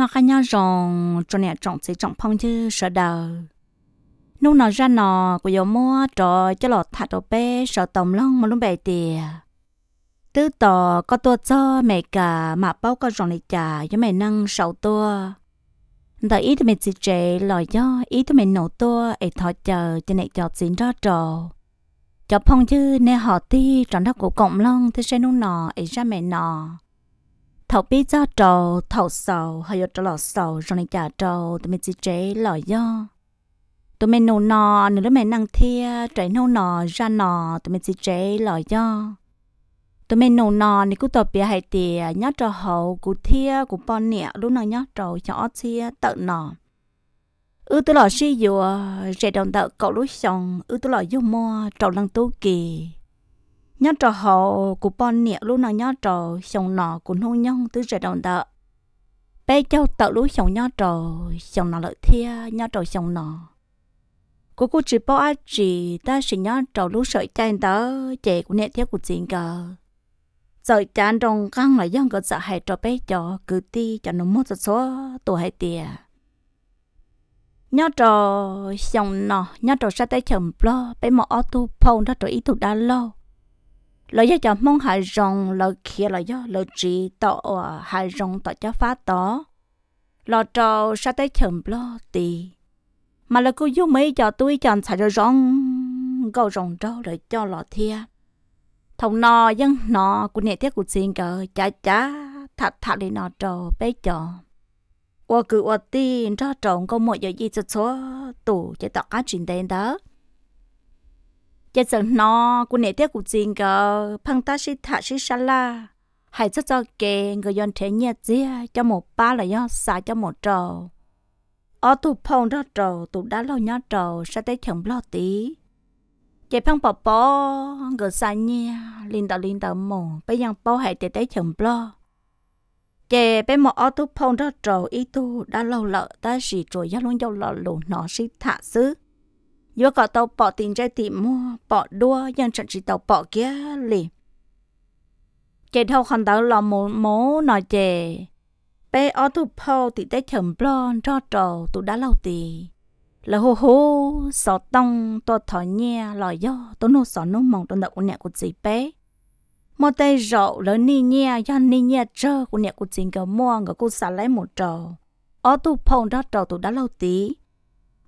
nó khá nhau rong cho nè trọng sẽ trọng phong chứ sợ đầu nung nó ra nó của dầu mua trò cho lọt thả đồ bé sợ tổng lông mà luôn bè tìa tứ tò có tua cho mẹ cả mà bao có rong này chả cho mẹ năng sầu tua đó ít thì mẹ chỉ trẻ lòi do ít thì mẹ nổ tua ấy thọ chờ cho nè cho xin đó trò cho phong chứ nè họ ti tròn đó của cộng lông thì sẽ nung nọ ấy ra mẹ nọ thầu bi cho trò thầu sầu hay cho lò sầu rồi này trả trò tụi mình chỉ chế lò do tụi mình nô nò nửa tụi mình năng thia chạy nô nò ra nò tụi mình chỉ chế lò do tụi mình nô nò thì cứ tập bia hay thì nhớ trò hậu cụ thia cụ bon nè lúc nào nhớ trò nhỏ thia tự nò ư tụi lò suy dùa trẻ đồng tợ cậu lối xong ư tụi lò vô mua trầu lăng tố kỳ nhớ trò họ của bọn nè lúc nào nhớ trò xong nọ của nông nhân tứ trời đồng đợ bé cháu tạo lúc xong nhớ trò xong nọ lợi thia nhớ trò xong nọ của cô chỉ bảo ai chỉ ta sẽ nhớ trò lúc sợi chay tớ chạy của nè theo của chính cờ sợi chan trong căng là dân có sợ hai trò bé cho cứ ti cho nó mất số tuổi hai tiền nhớ trò xong nọ nhớ trò sao tay chồng lo bé mọ ô tu phong đó trò ý tu đã lâu lo ya cho mong hai rong lo kia lo ya lo chỉ tọ hai rong tọ cho phá tọ lo trò sa tay chậm lo tì mà là cứ yêu mấy cho tôi chọn xài rồi rong gầu rong trâu rồi cho lọ thia thằng nọ dân nọ của nè thiết của xin cờ cha cha thật thật đi nọ trâu bé trò qua cứ qua tin cho trồng có một giờ gì cho số tủ chỉ tọ cá chuyện đến đó giờ giờ nó cũng nể tiếc của chính cơ phăng ta sĩ thả sĩ sa la hãy cho cho kề người dân thế nhẹ dĩa cho một ba là do xả cho một trầu ở tụ phong đó trầu tụ đá lâu nhá trầu sẽ tới chồng lo tí chế phăng bỏ bỏ người xa nhẹ linh đạo linh đạo mồm bây giờ bỏ hãy tới tới chồng lo chế bé mọ ở tụ phong đó trầu ít tu đã lâu lợ ta gì rồi giá luôn dâu lợ lụ nó sĩ thả xứ yo có tàu bỏ tiền ra tìm mua bỏ đua nhưng chẳng chỉ tàu bỏ kia lì chị thâu không tàu lo mố mố nói chị bé ở tu phô thì té chầm blon cho trò tụ đã lâu tì là hô hô sọ tông to thỏ nhẹ lò do tố nô sọ nô mỏng tố nợ của nhà của chị bé mò tay rộ lỡ ni nhẹ do ni nhẹ trơ của nhà của chị gờ mua gờ cô xả lấy một trò ở tu phô đó trò tụ đã lâu tì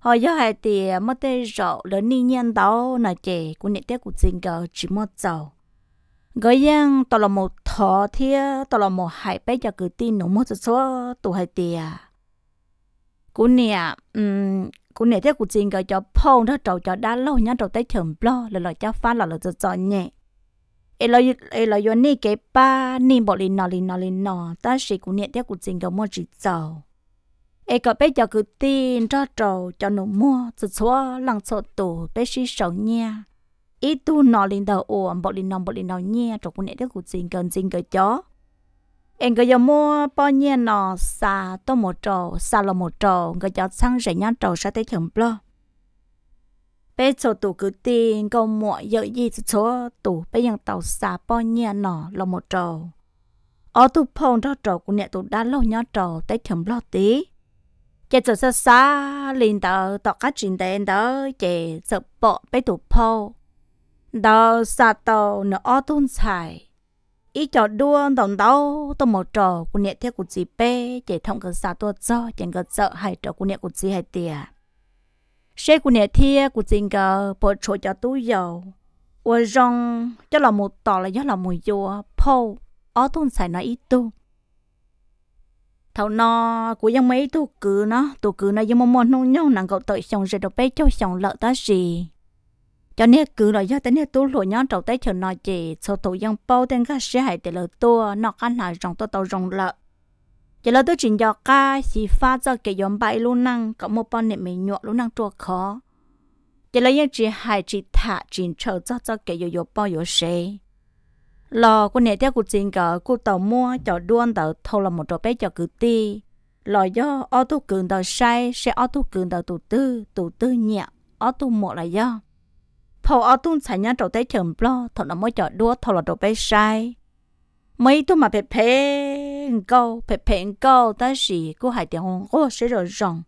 họ giờ hai thì à, mất tê rõ lớn ni nhân đó là trẻ của nét tết của chính cờ chỉ một giàu gọi rằng tao là một thọ thia tao là một hải bé cho cứ tin nó một số tụ hai thì à. của nè um của nét tết của chính cờ cho phong đó trầu cho đã lâu nhá trầu tới chậm lo là lời cho pha là lời cho cho nhẹ ấy là ấy là do ni cái ba ni bỏ lì nọ lì nọ lì nọ ta sẽ của nét tết của chính cờ một chỉ giàu ai có bé cho cứ tin cho trầu cho nó mua từ xóa lòng sợ tổ bé xí sầu nha ít tu nó linh đầu ồ bộ linh nòng bộ linh nòng nha trầu cũng nãy đó cũng xin cần xin cái chó em có giờ mua bao nhiêu nó xà to một trầu xà là một trầu người cho sang rẻ nhăn trầu sẽ thấy chồng lo, bé cho tụ cứ tin câu mua giờ gì từ xóa tụ tàu xà bao nhiêu nó là một trầu ở tu phong cho trầu cũng nãy tụ đã lâu nhá trầu thấy chồng lo tí chế cho sa sa lên đó đó cá chuyện đen đó chế cho bỏ bé tụ phô đó sa tàu nó ô thôn xài ý cho đua đồng đâu tôi một trò của nhẹ theo của chị bé chế thông cái sa tôi cho chẳng cái sợ hay trò của nhẹ của chị hay tiệt xe của nhẹ thia của chị cái bỏ chỗ cho tôi dầu và rong cho là một tỏ là do là mùi dùa phô ô thôn xài nó ít tu thầu nó của dân mấy tu cứ nó tu cứ nó dân mồm mồm nông nhau nặng cậu tới xong rồi đâu bé cho xong lợn ta gì cho nên cứ nói cho tên tu lụa nhau trầu tới chờ nó chỉ sau tu dân bao tên các sĩ hải để lợn tua nó ăn là rồng tôi tàu rồng lợn chỉ là tôi chỉnh cho ca xì pha cho cái giống bãi luôn năng có một bọn niệm mình nhọ luôn năng chua khó chỉ là những chỉ hải chỉ thả chỉnh chờ cho cho cái yếu yếu bao yếu xe lò cô nè theo cô chính cả cô tàu mua cho đuôn tàu thâu là một trò bé cho cử ti lò do ô tô cường tàu sai sẽ ô tô cường tàu tụ tư tụ tư nhẹ ô tô một là do phò ô tô xài nhá trò té chậm lo thằng nó mới cho đua thâu là trò bé sai mấy tôi mà phải phê câu phải phê câu ta gì cô hải tiền hồng cô sẽ rồi rong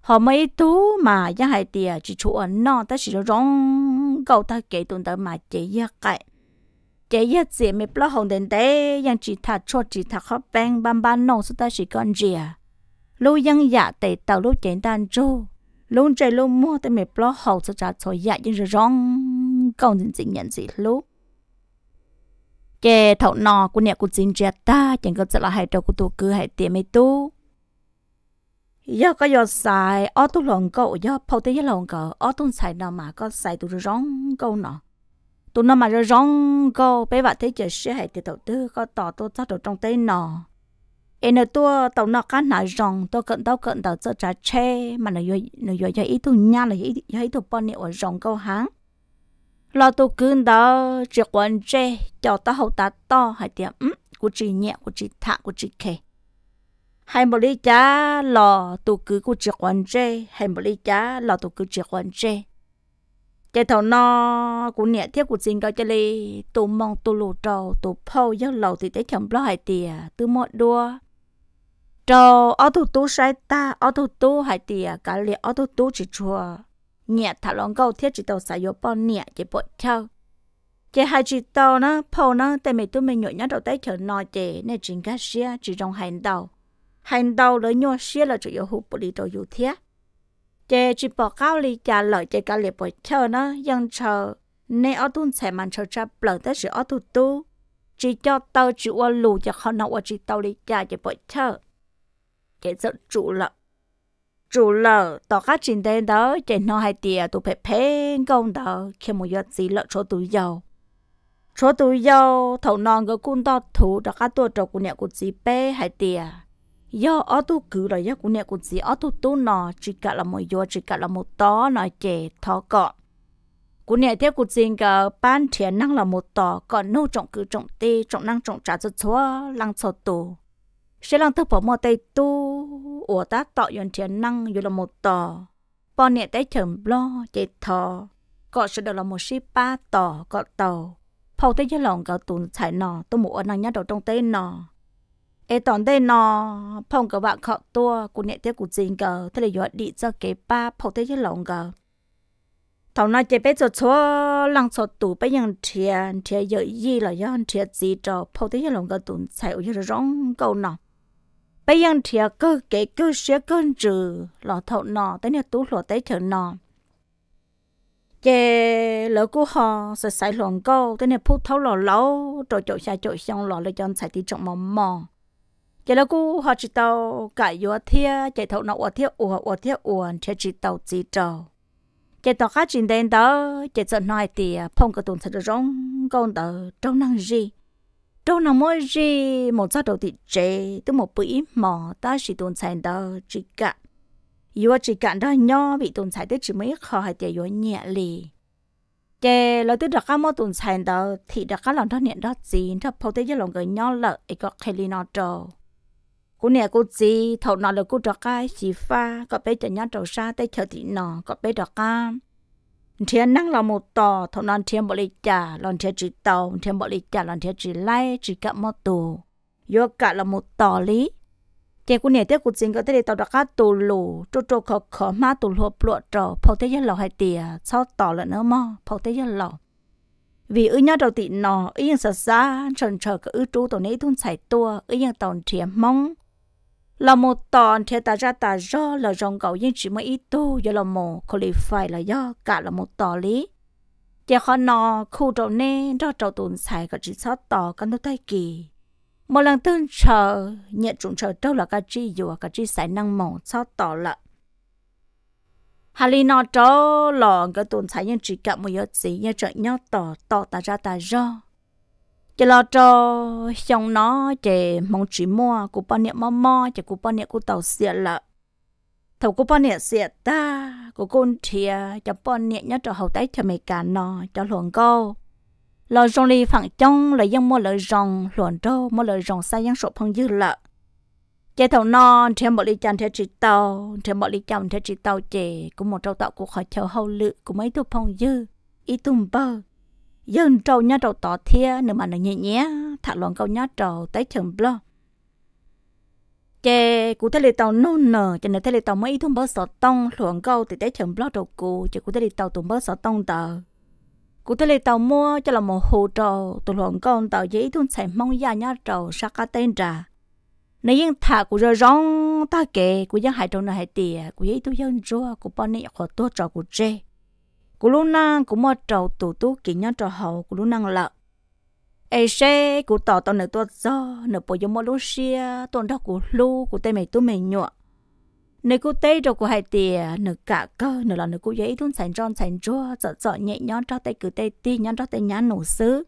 họ mấy tú mà giá hải tiền chỉ chủ ở nó ta chỉ rồi rong câu ta kể tuần tới mà chỉ giá cậy chế yết gì mẹ lo hồng đến tế yang chỉ thà cho chỉ thà khó bang bam ban nong suốt ta chỉ con gì à lu yang dạ tệ tàu lu chén tan chu luôn chơi lu mua tê mẹ lo hồng sút ta cho dạ nhưng rồi rong câu những gì nhận gì lu chế thầu nọ của nhà của chính chế ta chẳng có sẽ là hai đầu của tôi cứ hai tiền mấy tu giờ có giờ xài ở tu lồng cậu giờ phâu tê giờ lồng cậu ở tu xài nào mà có xài tu rong câu nọ tôi nó mà rồi rong go bé vợ thấy chơi sẽ hay từ đầu tư có tỏ tôi chắc được trong tay nọ em nó tôi tàu nó cá nọ rong tôi cận tàu cận tàu chơi trả che mà nó vừa nó vừa cho ít tôi nha là ý ý tôi bao nhiêu rong câu háng lo tôi cứ đó chỉ quan tre cho ta hậu ta to hay tiệm ừ, của chị nhẹ của chị thả của chị khè hay một ly cha lò tôi cứ của chị quan tre hay một ly cha lò tôi cứ chị quan tre chế thầu nó cũng nhẹ thiết của xin cái chế li tụ mong tụ lù trầu tụ phâu giấc lầu thì tế chồng lo hải tìa từ mọi đua trầu ở thủ tú sai ta ở thủ tú hải tìa cả liệt ở thủ tú chỉ chùa nhẹ thả lòng câu thiết chỉ tàu xài yếu bao nhẹ chỉ bộ theo chế hai chỉ tàu nó phâu nó tại mình tụi mình nhộn nhát đầu tay chờ nói chế nè chính cái xia chỉ trong hành đầu hành đầu lấy nhau xia là chủ yếu hụt bộ lý đầu yếu thiết chế chỉ bỏ cao li trả lời chế cao li bỏ chờ nó dân chờ nên ở tuần sẽ mang chờ cha bờ tới sự ở tu tu chỉ cho tàu chỉ qua lù cho họ nấu chỉ tàu li trả chế bỏ chờ chế rất chủ lợ chủ lợ tao các chuyện đây đó chế nó hai tiề tụ phải phên công đó khi một giọt gì lợ cho tụi giàu cho tụi giàu thầu non cái cún to thủ đó các tua trâu của nhà của gì bé hai tiề do ở tu cử rồi do cũng nè cũng gì ở tu tu nọ chỉ cả là một yo chỉ cả là một to nọ chè thọ cọ cũng nè theo cũng riêng cả ban thiền năng là một to còn nô trọng cử trọng tê trọng năng trọng trả cho chúa lăng cho tu sẽ lăng thức bỏ mò tay tu ủa ta tọ yon thiền năng yo là một to bọn nè tay chầm lo chè thọ cọ sẽ được là một ship ba tọ cọ tàu phao tới cho lòng cả tu chạy nọ tu muốn ở năng nhá đầu trong tay nọ ai tòn đây nó phong cái bạn khọ tua của nẹt tiếc của chính cờ thế là do đi cho cái ba phong thế chứ lòng cờ thằng nó chỉ biết cho chúa lăng cho tủ, bây giờ thiền thiền giờ gì là do thiền gì cho phong thế chứ lòng cờ tụn chạy ở chỗ rong câu nọ bây giờ thiền cứ cái cứ sẽ cơn trừ lọ thầu nọ tới nẹt tú lọ tới chợ nọ chế lỡ cú họ sẽ xài lòng câu tới nè phút thấu lò lâu rồi chỗ xa chỗ xong lò lại cho xài tí trọng mò mò cái là cô họ chỉ tàu cải gió thia chạy thầu nọ thia ủa ủa thia ủa chạy chỉ tàu chỉ tàu chạy tàu khác trên đèn đó chạy sợ nói thì phong cái tuần thật rong con tờ trong năng gì trong năng mới gì một sát đầu thì chế tức một bữa mỏ ta chỉ tuần sản đó chỉ cả yếu chỉ cả đó nhỏ bị tuần sản tới chỉ mấy khó hay chạy yếu nhẹ lì chế là tức đặc cá mỗi tuần sản đó thì đặc cá lòng đó niệm đó gì thấp phong tới với lòng người nhỏ lợ ấy có khai li nó trâu cú nè cú gì thầu nó là cú trọ cái chỉ pha có bé cho nhau trầu sa tay chờ thì nó có bé trọ ca thiên năng là một tò thầu non thiên bỏ lịch trả lon thiên chỉ tàu thiên bỏ lịch trả lon thiên chỉ lai chỉ cả một tù do cả là một tò lý chị cú nè tới cú xin có tới tàu trọ cá tù lù trô trô khó khó má tù lù bộ trò phâu tới dân lầu hai tiề, sau tò là nữa mò phâu tới dân lầu vì ư nhau đầu tị nó ư yên sợ xa trần trở cái ư trú tổ nấy thun xảy tua ư yên tàu thiên mong là một tòn thế ta ra ta do là dòng cầu nhưng chỉ mới ít tu do là một qualify là do cả là một tò lý giờ khó nọ khu trâu nê do trâu tồn xài cả chỉ sót tỏ căn tu tay kỳ một lần tương chờ nhận trụng chờ trâu là cả chi dù cả chi xài năng mỏng sót tỏ là hà lý nọ trâu lò cái tồn xài nhưng chỉ cả một yếu gì nhưng chọn nhau tỏ tò ta ra ta do chỉ lo cho chồng nó chỉ mong chỉ mua của bao nhiêu mò mò chỉ của bao nhiêu của tàu xe là thầu của bao nhiêu xe ta của con thìa cho bao nhiêu nhớ cho hậu tái cho mẹ cả nó cho luồng câu lo rong li phẳng chong là dân mua lời rong luồng trâu mua lời rong sai dân sổ phong dư lợ chế thầu non thêm một ly chăn thêm chị tàu thêm một ly chăn thêm chị tàu chè cũng một trâu tàu của khỏi chờ hậu lự của mấy tu phong dư ít tung bơ dân trâu nhá trâu tỏ thia nếu mà nó nhẹ nhẹ thả loạn câu nhá trâu tới chừng blo chè cụ thể là tàu nôn nở cho nên thế là tàu mấy thùng bớt sọt tông loạn câu thì tới chừng blo trâu cụ chè cụ thể là tàu tùng bớt sọt tông tờ cụ thể là tàu mua cho là một hồ trâu tụ loạn câu tàu dễ thun sẽ mong ra nhá trâu sắc cá tên trà nếu yên thả cụ rơi rong ta kể cụ dân hải trâu này hải tiề, cụ dễ thu dân rùa cụ bọn này khó tốt trâu cụ chè cú lúc năng cú mua trầu tủ tú kỹ nhá trò hậu cú lúc năng lợ ấy xe cú tỏ tao nửa tuột do nửa bộ giống mọi lúc xia tuần đó cú lu cú tay mày tú mày nhọ nửa cú tê rồi cú hai tìa nửa cả cơ nửa là nửa cú giấy tuôn sành tròn sành chua sợ sợ nhẹ nhõm cho tay cứ tay ti nhá cho tay nhá nổ sứ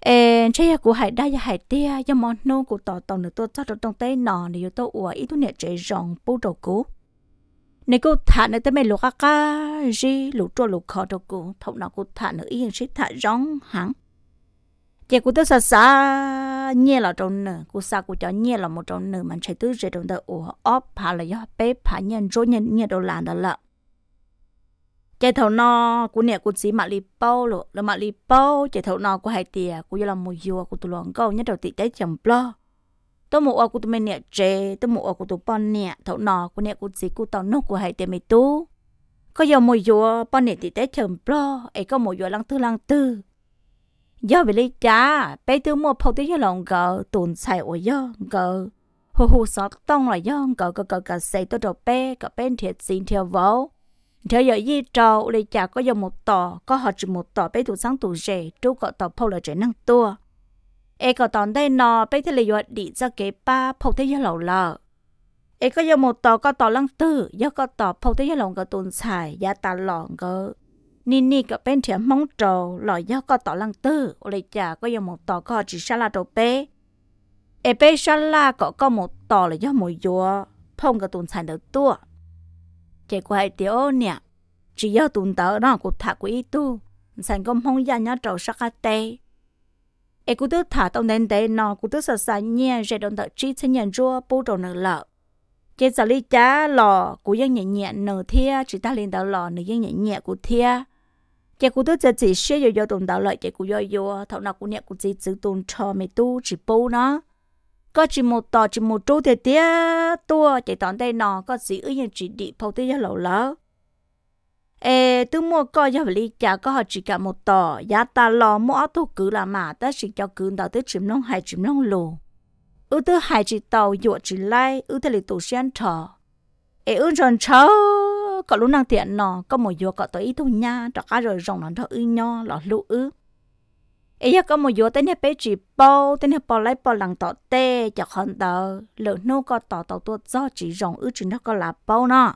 ê xe cú hải đa ya hải tia ya món nô cú tỏ tao nửa tuột cho trong tông tê nọ nửa yo uổng ủa ít tuần nè chơi rong bù đầu cú nếu cô thả nữa tới mày lục ca gì lục trôi lục khó cho cô thông nào cô thả nữa yên sĩ thả rong hẳn chị cô tới xa xa nhẹ là trong nở cô xa cô cho nhẹ là một trong nở mà chạy tới rồi trong đó ủa óp phá là do bé phá nhân rồi nhân nhẹ đâu làm đó là chạy thầu no cô nhẹ cô chỉ mặc li bao lộ là mặc li bao chạy thầu no cô hai tiề cô giờ là một dừa cô tụi loạn câu nhất đầu tị trái chầm lo tôi mua ở của tôi mình nè chế tôi mua ở của tôi bọn nè thấu nọ của nè của gì của tao nó của hay tiền mày tu có giờ mua vừa bọn nè thì té chầm lo ấy có mua vừa lăng tư lăng tư giờ về lấy cha, bây tư mua phâu tới giờ lòng gờ tồn xài ở giờ gờ hồ hồ sọt tông là do gờ gờ gờ gờ xài tôi đồ bé gờ bên thiệt xin theo vô, theo giờ gì trò lấy cha, có giờ một tò có họ chỉ một tò bây tụ sáng tụ rẻ trú gọ tò phâu là trẻ năng tua เอกตอนได้นอไปที่เลยอดดีจะเก็บป้าพกที่ยาเหล่าละเอกยังหมดต่อก็ต่อลังตื้อยาก็ต่อพกที่ยาหลงก็ตุนชายยาตาหลองก็นี่นี่ก็เป็นเถียมมองโจหล่อยาก็ต่อลังตื้อเลยจ่าก็ยังหมดต่อก็จีชาลาโตเป้เอเป้ชาลาก็ก็หมดต่อเลยยาหมดยัวพงก็ตุนชายเดือตัวเจ้าไอ้เดียวเนี่ย只要蹲到那个塔过一度，才个梦见那找啥个地。ai cũng tức thả tông đến đấy nó cũng tức sợ sợ nhẹ rồi đồng thời chỉ thân nhận chúa bố trộn nợ lợ trên giờ lý cha lò cũng dân nhẹ nhẹ nợ thia chỉ ta lên đầu lò nở dân nhẹ nhẹ của thia chị cũng tức giờ chỉ xe vô vô tụng đạo lợi chị cũng do do thầu nào cũng nhẹ cũng chỉ giữ tụng cho mày tu chỉ bố nó có chỉ một tò chỉ một chỗ thì tía tua chỉ tón đây nó có gì ư như chỉ đi phâu tía lâu lâu ê mua coi cho lý chả có họ chỉ cả một tờ giá ta lo mua tôi cứ là mà ta chỉ cho cứ đào tới chìm nông hay chìm nông lù ư tôi hay chỉ tàu dụa chỉ lai ư thế là tổ sen thở ê ư tròn chớ có lúc năng tiện nọ có một dụa có tới ít thôi nha đó cá rồi rồng nó thở ư nho lọ lũ ư ấy giờ có một vô tên hệ bé chỉ bao tên hệ bao lấy bao lằng tọt tê cho con tờ lợn nô có tọt tọt tuột do chỉ rồng ư chỉ nó có là bao nọ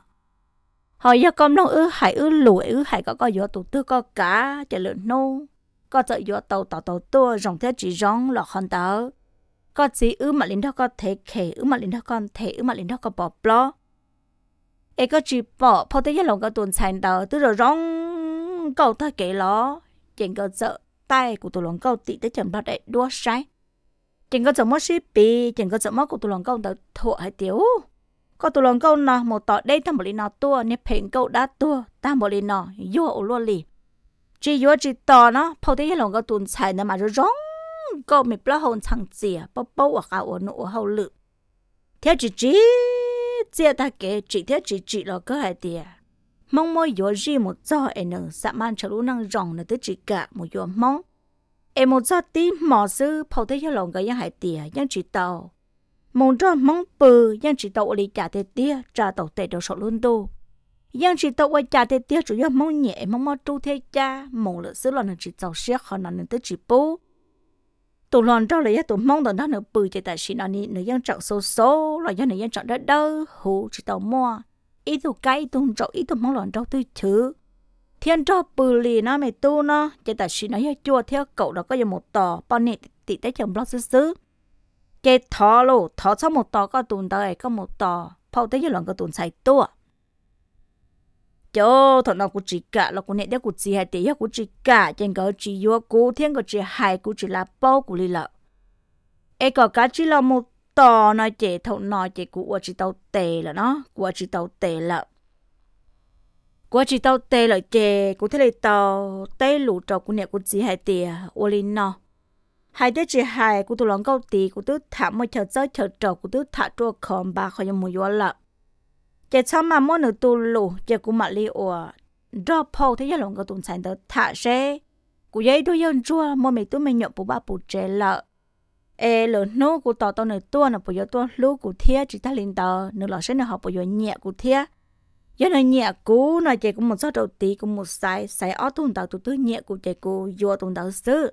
họ giờ con nó ư hải ư lùi ư hải có có gió tụ tư có cá chả lợn nô có sợ gió tàu tàu tàu tua rong theo chỉ rong lọ khăn tớ có chỉ ư mà lính đó có thể khề ư mà lính đó con thể ư mà lính đó có bỏ blo ấy có chỉ bỏ phao thế nhất lòng có tuần sàn tớ tư rồi rong cầu ta kể ló chẳng có sợ tay của tụi lòng cầu tị tới chậm bắt đại đua sai chẳng có sợ mất ship bì chuyện cầu sợ mất của tụi lòng cầu tớ thua hay tiểu có tụ lòng câu nọ một tọ đây ta một lì nọ tua nếp phèn câu đã tua ta một lì nọ yu ổ luôn lì chỉ yu chỉ tọ nó phô thế lòng câu tuần xài nè mà rồi rong câu mình bao hồn chẳng chìa bao bao ở cả ổ nụ hậu lự theo chỉ chỉ chia ta kể chỉ theo chỉ chỉ là cơ hệ tiề mong môi yu gì một do em nâng sạ man chờ lũ năng rong nó tới chỉ cả một yu mong em một do tí mò sư phô thế lòng câu yang hệ tiề yang chỉ tàu mong cho mong bờ yang chỉ tàu đi trả tiền tia trả tàu tệ đồ sổ luôn đô yang chỉ tàu ở trả tiền tia chủ yếu mong nhẹ mong mong tru thế cha mong lợi xứ là nên chỉ tàu xe họ nó nên tới chỉ bố tụi lon cho lấy tụi mong tụi nó nửa bự chỉ tại xí nó nị nửa dân trọng số số là yang nửa dân trọng đất đâu hồ chỉ tàu mua ít tụi cái tụi trọng ít tụi mong lon cho tôi thứ. thiên cho bự lì nó mày tu nó chỉ tại xí nó yang chua theo cậu đó có một tò bao nè tị tới chồng blog xứ xứ cái thọ lô thọ cho một tò có tùn tới ấy có một tò phao tới như lần có tùn xài tua chỗ thọ nó cũng chỉ cả là cũng nhận được cũng chỉ hay tiếc cũng chỉ cả trên cái chỉ vô cố thiên cái chỉ hai, cũng chỉ là bao cũng lì lợ ấy có cái chỉ là một tò nói chị thọ nói chị của ở chỉ tàu tệ là nó cũng chỉ tàu tệ là của chỉ tàu tê lợi chè của thế này tàu tê lũ trâu của nè của chỉ hai tìa ô linh nó hai đứa chị hai của tôi lòng câu tì của tôi thả một chờ chơi chờ trò của tôi thả trò khom bà khỏi nhầm mùi lợ chị sao mà mỗi nửa tu lù chị cụ mặc li ủa đó phô thế lòng câu tụng sản tớ thả xe cụ giấy đôi dân chua mỗi mấy tôi mình nhậu bù ba bù trẻ lợ ê lớn nô cụ tỏ tao nửa tua nửa bù gió tua lú cụ thia chỉ ta linh tờ nửa lọ sẽ nửa học bù gió nhẹ cụ thia giờ nó nhẹ cú nó chạy cũng một số đầu tí cũng một sai sai ót tụng tàu tụi tôi nhẹ của chạy cụ vô tụng tàu sư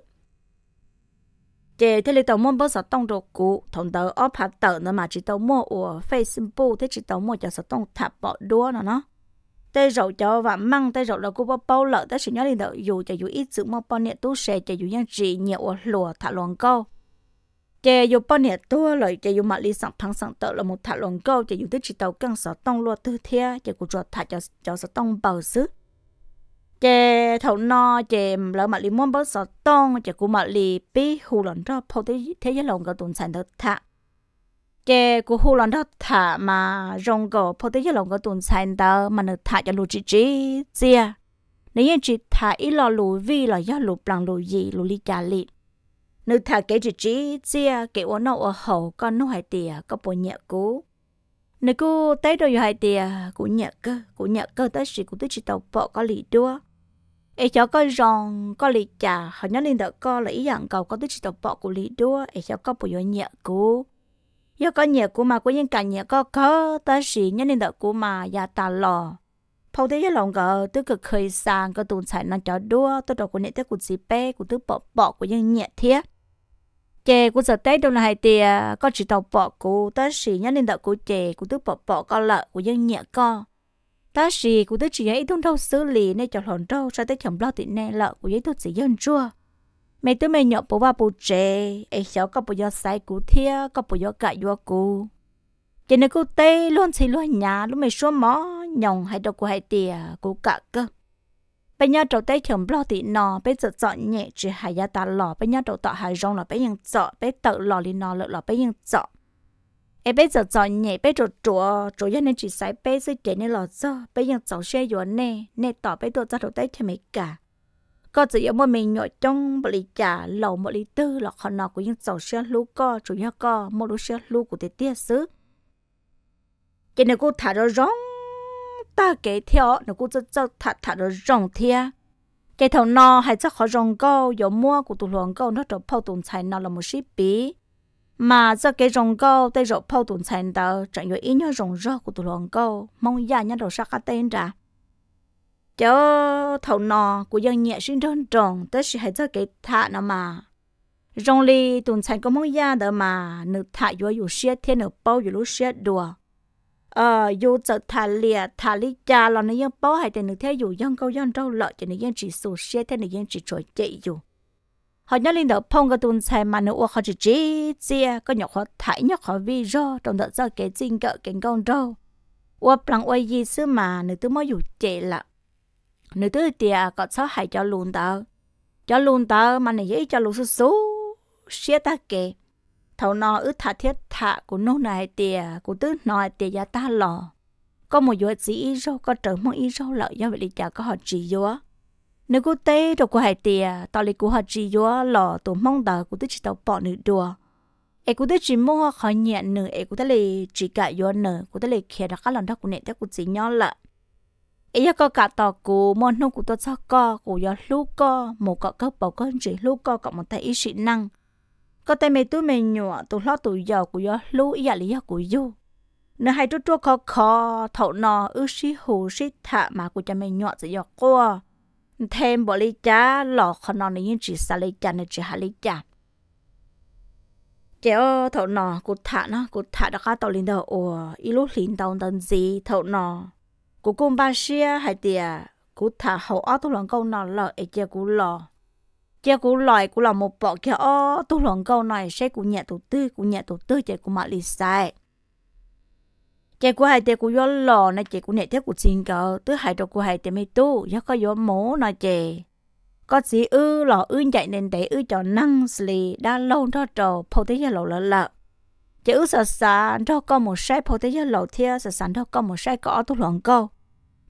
这这里头么不是动作股，同到二拍头呢嘛，只到么我 Facebook 这只到么就是动塔宝多了呢。tới rồi cho và măng tới rồi là cô bao bao lợ tới sự nhớ lên dù cho dù ít chữ mà bao nhiêu tu sẽ cho dù nhân trị nhiều lùa thả loạn câu cho dù bao nhiêu tu lời cho dù mà lý sẵn thắng sẵn tự là một thả loạn câu cho dù tới chỉ tàu cân sở tông lùa tư thế cho cô cho thả cho cho tông bầu xứ chè thầu no chè lỡ mà li muốn bớt sợ tông chè cú mà li bí hù lòn đó phô thế thế giới lòng cái tuần sản thật thà chè cú hù lòn đó thà mà rong cổ phô thế giới lòng cái tuần sản đó mà nó thà cho lù chỉ chỉ chia nếu như chỉ thà ít lo lù vi là do lù bằng lù gì lù lì trả lì nếu thà cái chỉ chỉ chia cái ổn nó ở hậu con nó hay tiề có bộ nhẹ cũ nếu cô tới đâu hai tia cũng nhẹ cơ cũng nhẹ cơ tới sự cũng tới chỉ tàu bộ có lì đua ai cho có ròn có lì chà họ nhớ lên đỡ có là ý dạng cầu có tích chỉ tập bỏ của lì đua ai cho có bùi nhẹ cú do có nhẹ cú mà có những cảnh nhẹ có có ta sĩ nhớ lên đỡ cú mà ya ta lò phô thế cho lòng gờ tôi cực khơi sang có tồn tại năng cho đua tôi đọc của nhẹ tết của gì pe của tôi bỏ bỏ của những nhẹ thiết chè của giờ tết đâu là hai tia có chỉ tàu bọ của ta sĩ nhớ lên đỡ cú chè của tôi bọ bọ có lợ của những nhẹ co ta chỉ cũng tới chỉ ấy thông thâu xử lý nên cho hòn trâu sao tới chồng lo thì nè lợ của giấy tôi chỉ dân chua mẹ tôi mẹ nhọ bố ba bố trẻ ấy cháu có bố do sai cú thia có bố do cả do cú cho nên cô tê luôn xì luôn nhà lúc mày xuống mỏ nhồng hay đâu của hai tiề, cú cả cơ bây giờ trâu tới chồng lo thì nọ bây giờ chọn nhẹ chỉ hai gia ta lò bây giờ trâu tọa hai rong là bây giờ chọn bây tự lò thì nọ lợ lò bây giờ chọn ai bây giờ cho nhẹ bây giờ chỗ chỗ nhân nên chỉ sai bây giờ để nên lo cho bây giờ cháu xe rồi nè nè tỏ bây giờ cho đầu tay thì mấy cả có chỉ có một mình nhỏ trong một ly trà lẩu một ly tư là khó nào của những cháu xe lú co chủ nhà co một lú xe lú của tiết tiết xứ cho nên cô thả rồi rong ta kể theo nó cô cho cho thả thả rồi rong theo cái thằng nó hay cho họ rong câu giờ mua của tụi luồng câu nó trở phao tụi chạy nó là một ship bì mà do cái rồng câu tây rộng phâu tụn thành tờ chẳng yếu ý nhớ rồng rơ của tụi lòng câu mong gia nhân đầu sắc cá tên ra chớ thầu nọ của dân nhẹ sinh đơn tròn tới sự hệ cho cái thạ nó mà rồng li tụn thành có mong gia đỡ mà nữ thạ yếu yếu xe thiên ở bao yếu lúc xe đùa ờ dù sợ thả lìa thả lý cha lo nữ dân bao hay tên nữ thế dù dân câu dân trâu lợi cho nữ dân chỉ sù xe thế nữ dân chỉ trội chạy dù họ nhớ linh đó phong cái tuần sai mà nó họ chỉ chỉ chia có nhọc họ thải nhọc họ vi rô trong đó do cái xin cỡ cái con rô qua bằng qua gì xứ mà nữ tư mới dù chệ là nữ tư thì có sao hại cho luôn tao cho luôn tao mà này dễ cho luôn số số xia ta kể thầu nó ứ thả thiết thả của nô này tìa của tứ nói tìa gia ta lò có một vợ chỉ ý có trở một ý rô lợi do vậy thì chả có họ chỉ vô nếu cô tê rồi cô hãy tìa tao lấy của họ chỉ vô lò tổ mong đợi của tôi chỉ tao bỏ nữ đùa em của tôi chỉ mua khỏi nhẹ nữ em của tôi lấy chỉ cả vô nữ của tôi lấy kia đó các lần đó của nè tức cô chỉ nhỏ lợ ấy có cả tàu cô mòn nông của tôi sao co của do lúc co một cọ cấp bảo con chỉ lúc co cọ một tay ý sĩ năng có tay mày tôi mày nhỏ tôi lo tôi giờ của do lúc ý lý do của du nếu hai chút chút khó khó thầu nò ư sĩ hù sĩ thạ mà của cha mày nhỏ sẽ do cô thêm bỏ lý cha lọ khó nó này nhưng chỉ xa lý cha này chỉ hạ lý cha chế ô thậu nọ cụ thả nó cụ thả đã cá tàu linh đầu ồ ít lúc linh đầu tần gì thậu nọ cụ cung ba xia hay tiề cụ thả hậu ó tu lòng câu nọ lợ ấy chế cụ lò chế cụ lòi cụ lò một bộ kia ó tu lòng câu này sẽ cụ nhẹ tụ tư cụ nhẹ tụ tư chế cụ mà lì sai chạy của hai tê của gió lò nè chạy của nè thế của xin cờ tứ hai đồ của hai tê mê tu gió có gió mố nè chạy có gì ư lò ư chạy nên để ư cho năng xì đa lâu cho trò phô tế gió lò lợ lợ chạy ư sợ sàn cho con một sai phô tế gió lò thia sợ sàn cho con một sai có tu loạn câu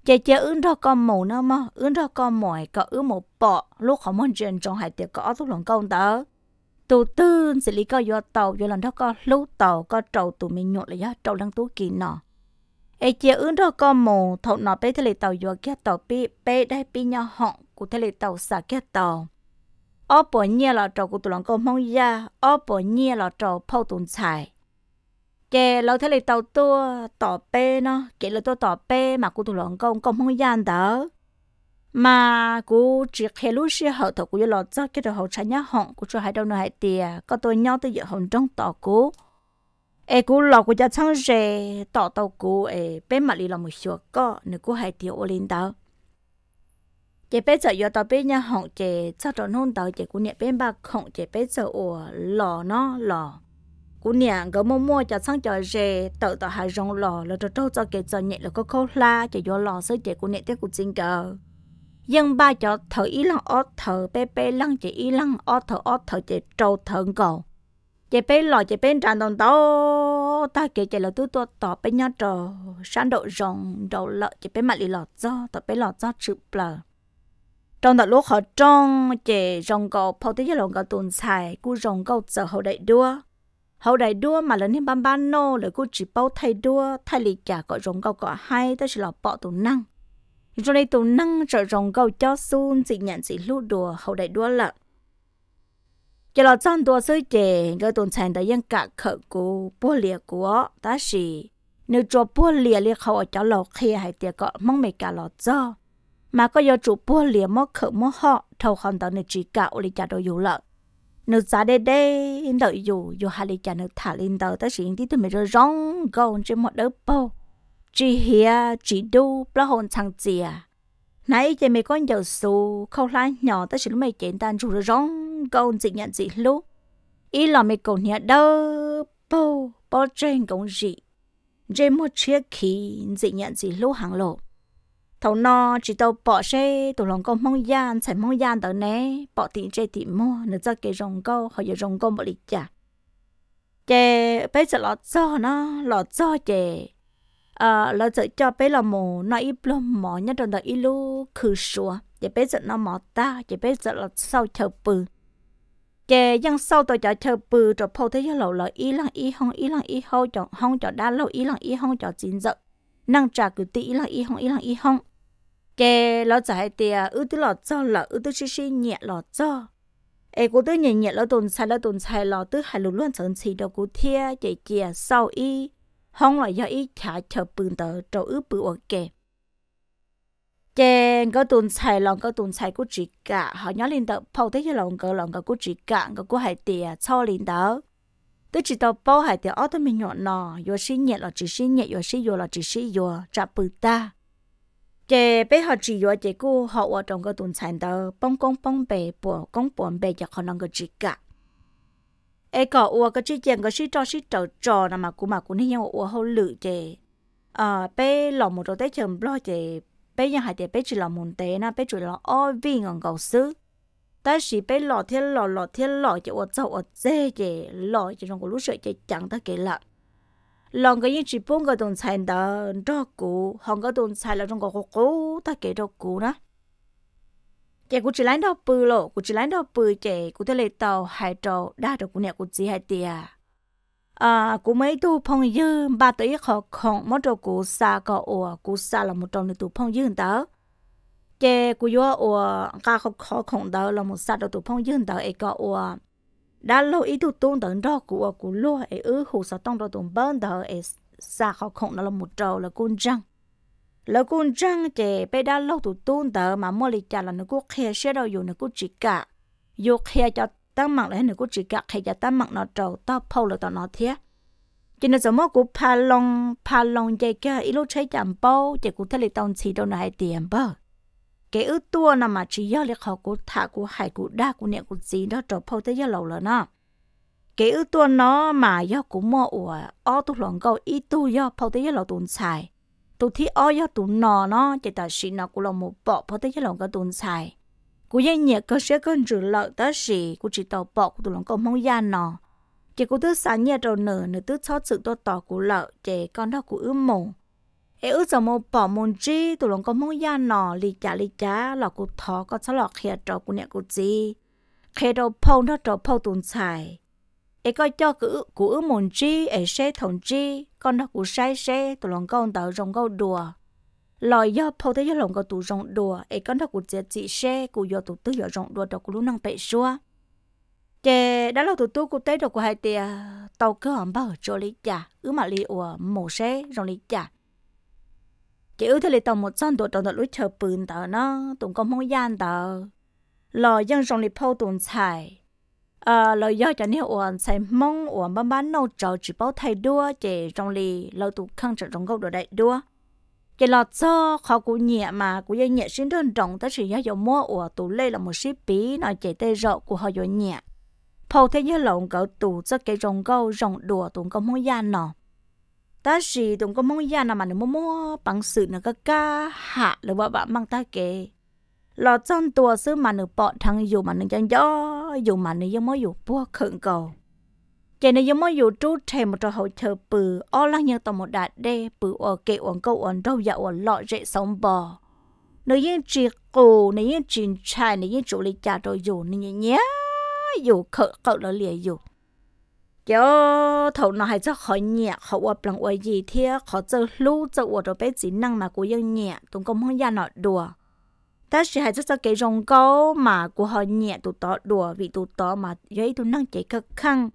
chạy chạy ư cho con mù nó mà ư cho con mỏi có ư một bọ lúc không muốn chuyện trong hai tê có tu loạn câu tớ tu tư xử lý coi do tàu do lần đó có lú tàu có trầu tụ mình nhộn lại trầu đang tú kỳ nọ ai chia ứng đó có mù thọ nọ bé thế lệ tàu do kia tàu bị bé đây bị nhau họng, của thế lệ tàu xả kia tàu ở bộ nhia là trầu của tụi lòng có mong ya ở bộ nhia là trầu phao tụn xài kể lâu thế lệ tàu tua tỏ bé nó kể là tua tỏ bé mà của tụi lòng công công mong ya đó mà cú chỉ khai lúc xưa hậu thầu cú lo cho cái đầu hậu trái nhá họng cú cho hai đầu này tiề có tôi nhau tôi giờ hồng trong tỏ cú ê cú lo cú cho xong rề tỏ tàu cú ê bên mặt lì làm một số có nữa cú hai tiề ô lên tàu chế bây giờ giờ tàu bên nhá họng chế sao tròn hôn tàu chế cú nhẹ bên ba khổng chế bây giờ ủa lọ nó lọ, cú nhẹ gỡ mua mua cho xong cho rề tàu tàu hai rong lọ, là cho trâu cho cái cho nhẹ là có khâu la chế vô lò sơ chế cú nhẹ tiếp cú chinh cờ dân ba cho thở ý lăng ó thở bé bé lăng chỉ ý lăng ó thở ó thở chỉ trâu thở cầu chỉ bé lò chỉ bé tràn đồng đó ta kể chỉ là tôi tôi tỏ bé nhá trò sáng độ rồng đầu lợ chỉ bé mặt lì lọt do tỏ bé lọt do chữ bờ trong đó lúc họ trong chỉ rồng cầu phao tới lồng cầu tồn xài cú rồng cầu giờ hậu đại đua hậu đại đua mà lớn hơn ban ban nô lời cú chỉ bao thay đua thay lì chả có rồng cầu có hay ta chỉ là bỏ tù năng rồi đây tụ năng trở rồng gầu cho sun chỉ nhận chỉ lú đùa hậu đại đua lận giờ là trong đùa sôi chè rồi tụn thành đại dân cả khở cô bua lìa của ta sĩ nếu cho bua lìa lìa khẩu ở chỗ lò kia hay tiệt cọ mong mày cả lò cho mà có do chủ bua lìa mò khở mò họ thâu không tao nên chỉ cạo lì chả đồ dù lợn nếu giá đê đê đợi dù dù hai lì chả nếu thả lên tàu ta sĩ đi tụi mày rồi rong gầu trên một đứa bao chỉ hia chỉ đu bà hồn thằng chị à nãy chị mày con dầu xù khâu lá nhỏ ta chỉ lúc mày chén tan rủ rong con dị nhận dị lúc ý là mày còn nhà đâu, bô bô trên cũng dị, dê một chiếc khí dị nhận dị lúc hàng lộ thầu no chỉ tao bỏ xe tụi lòng con mong gian sẽ mong gian tới nè bỏ tiền chơi tiền mua nữa cho cái rong câu họ giờ rong câu bỏ lịch chả chè bây giờ lọt do nó lọt do chè là giờ cho bé là mồ nó ít lo mò nhất trong đó ít lu khử sủa giờ bé giờ nó mỏ ta để bé giờ là sau chờ bự giờ ยัง sau tôi chờ chờ bự cho phô thế lâu là ít lăng ít hông ít lăng ít hông chọn hông chọn đa lâu ít lăng ít hông chọn chín giờ năng trả cứ tí ít lăng ít hông ít lăng ít hông giờ là giờ hay tiề ư tư lo cho lo ư tư xí xí nhẹ là cho ấy cô tư nhẹ nhẹ là tồn sai là tồn sai lo tư hai luôn luôn sớm xí đâu cô thia chị kia sau y hông là do ý chả chờ bừng tờ trâu ứ bự ở kề chèn có tuần xài lòng có tuần xài của chị cả họ nhớ lên tờ phâu thấy cho lòng cờ lòng cờ của chị cả cờ của hải tiề cho lên tờ tới chỉ tàu bao hải tiề ở tôi mình nhọn nò vừa xí nhẹ là chỉ xí nhẹ vừa xí vừa là chỉ xí vừa trả bự ta chè bé họ chỉ vừa chè cô họ ở trong cái tuần xài tờ bông con bông bè bùa con bùa bè cho họ nông cái chị cả ai có ua cái chi tiền cái chi cho chi trò trò là mà cũng mà cũng hiểu ua hậu lự chè à bé lò một đôi tay chầm lo chè bé nhà hai chè bé chỉ lò một té na bé chỉ lò o vi ngon cầu sứ ta chỉ bé lò thiên lò lò thiên lò chè ua dầu ua dê chè lò chè trong cái lũ sợi chè chẳng ta kể lại lòng cái những chỉ bốn cái đồng sản đó cho cũ hòng cái đồng sản là trong cái cố ta kể đó cũ na chị cũng chỉ lái đâu bự lộ cũng chỉ lái đâu bự chị cũng thấy lấy tàu hải tàu đa được cũng nè cũng chỉ hai tia à cũng mấy tu phong dư ba tới khó khổng mất đồ cũng xa có ủa cũng xa là một trong những tu phong dư đó chị cũng vô ủa cả khó khó khổng đó là một xa đồ tu phong dư đó ấy có ủa đã lâu ý tu tu đó đó của của lúa ấy ứ hồ sao tông đó tu bơn đó ấy xa khó khổng đó là một trâu là côn răng แล้วกูจังเจไปด้านโลกตุตุ้นเตอมาโมลิจาแล้วนึกูเคเชื่อเราอยู่นึกูจิกะยกเคจะตั้งหมักเลยนึกูจิกะเคจะตั้งหมักนอเจ้าต่อพอเลยต่อนอเทียจินจสมอกูพาลงพาลงใจแกอีลูกใช้จำเป้าเจกูทะเลตองสีโอนหนยเตียมเปราเกออตัวน่มาชี้ยอเลยขอกูถากูหายกูด่ากูเนี่ยกูจีนอเจ้าพอเตยเราแลวเนาะเกอตัวน้อมายอกูมออวอ้อตุหลงเกาอีตัวยอพอเตยเราตุนชาย tụ thi o yo tụ nò nó chỉ ta xí nó cũng là một bỏ phải tới lòng có tụ xài cú yên nhẹ cơ sẽ cơn rửa lợ tới xí cú chỉ tàu bỏ của tụ lòng có mong gian nò. chỉ cú thứ sáng nhẹ đầu nở nửa thứ cho sự to tỏ cú lợ chỉ con đó cú ướm mồm ế ước giờ mô bỏ môn chi tụ lòng có mong ya nò lì chả lì chả lọ cú thọ có sao lọ khía trâu cụ nẹ cú chi khía đầu phong đó trâu phong tùn xài ấy coi cho cứ cứ mồn chi ấy xe thòng chi con nó cứ sai xe tụi lòng con tao rong câu đùa lời do phô thế do lòng con tụi rong đùa ấy con nó cứ chết chị xe cứ do tụi tứ do rong đùa đâu cứ lúc năng bậy xua chè đã lâu tụi tôi cũng tới đâu của hai tia tàu cứ hầm bao cho lý chả ứ mà lý ủa mổ xe rong lý chả chị ứ thế lý tàu một son tụi tàu tụi lối chờ bừng tờ nó tụi con mong gian tờ lòi dân rong lý phô tụi xài Ờ, lời do cho nên ổn sẽ mong ổn bán bán nâu trầu chỉ bảo thay đua chỉ trong lì lâu tụ khăn trở trong gốc đồ đại đua chỉ lọ cho khó cú nhẹ mà cú dân nhẹ xin đơn trọng tới sự giáo dục mua ổn tụ lê là một sĩ bí nói chỉ tê rộ của họ dội nhẹ phâu thế như lộn cỡ tụ cho cái rồng gâu rồng đùa tụ có mong gian nọ ta gì tụ có mong gian nào mà nó mua mua bằng sự nó có ca hạ lời vợ bạn mang ta kê lọ chân tùa sư mà nó bỏ thằng dù mà nó chẳng gió อยู่มานี่ยังไม่อยู่ปัวเขิงเก่าเจนี่ยังไม่อยู่จู้เทมจะหอยเธอปืออ้อลังยังต่อมดาเดปืออเกอวนเกอวนเราอย่าอวนหล่อเจสมบอในยังจีกูในยังจีนชายในยังจุลิจาเราอยู่นี่เนี้ยอยู่เขอะเกาเราเลียอยู่เจ้าเท่าน้อยจะขอเนี่ยเขาว่าปลังอวยยีเทียขอเจอลู่เจออวดเราไปจีนั่งมากูยังเนี่ยตรงก็มึงยาหนอดัว但是还是说给用高嘛，过后年都多多为都多嘛，也都能解个坑。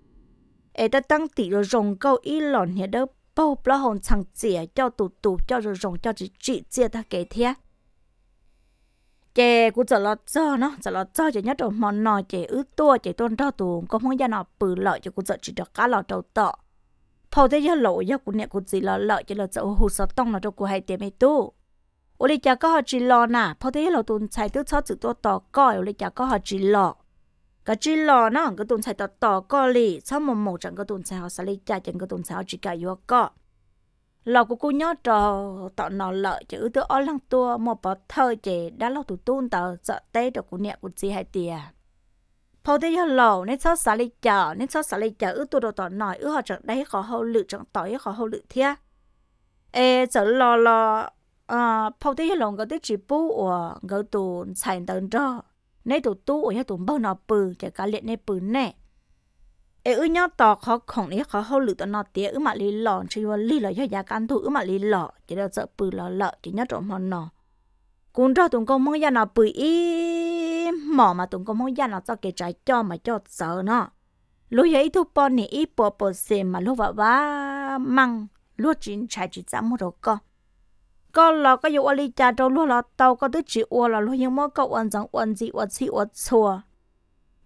ai ta tăng tỷ rồi dùng câu ý lòn hiện đó bao bao hồn thằng chè cho tụ tụ cho rồi cho chị chị chia ta kể thế cũng giờ lo cho nó giờ lo cho chỉ nhất rồi mòn nò chè ứ tua chè tôn đó tụ có muốn ra bự lợi cho cũng giờ chỉ được cá lò đầu tọ phao thế giờ lộ giờ cũng nè cũng gì lo lợi cho lo cho hồ sơ tông là cho cô hay tiền mấy tu 我哋就嗰下住落嗱，破啲路段齊都初住多多改，我哋就嗰下住落。cái chỉ lo nó cái tuần sai tọt tọ có lì sau một một trận cái tuần sai họ sẽ lấy cha trận cái tuần sai họ chỉ cả yếu có lò cô nhớ trò tọ chữ tự ở lăng tua một bó thơ chế đã lo tụ tuôn tờ sợ được của nhẹ của chị hai tìa phô tê cho lò nên sau xả nên sau xả lấy chợ ư tụ đồ tọ nòi ư họ trận đấy họ hậu lự trận tỏi họ hậu lự thia 啊，跑得一龙个的直播哇，我都才等着，那都多我也都包那布，这个ต那布呢。เออเนี่ต่อเขาของนี้เขาเขาหลุดตนอเตี้ยอึมาลีหล่อชื่อว่าลีหล่อยยาการถูอึมาลีหล่อจะเราจะปืนหล่อหล่อจะเนดตรงมันนอกูรอตรงก็มึงยานาปืนอีหมอมาตรงก็มึงยานาจะเกจายจอมาจอดเจอเนาะลูกยาอีทุปอนนี่อีปอปอเซมาลูกว่าว่ามังลูกจินชายจิตจำมุดก็ có là có dụ ở ly trâu luôn là tàu có tứ chỉ ua là luôn nhưng mà cậu ăn rằng ăn gì ăn gì ăn xua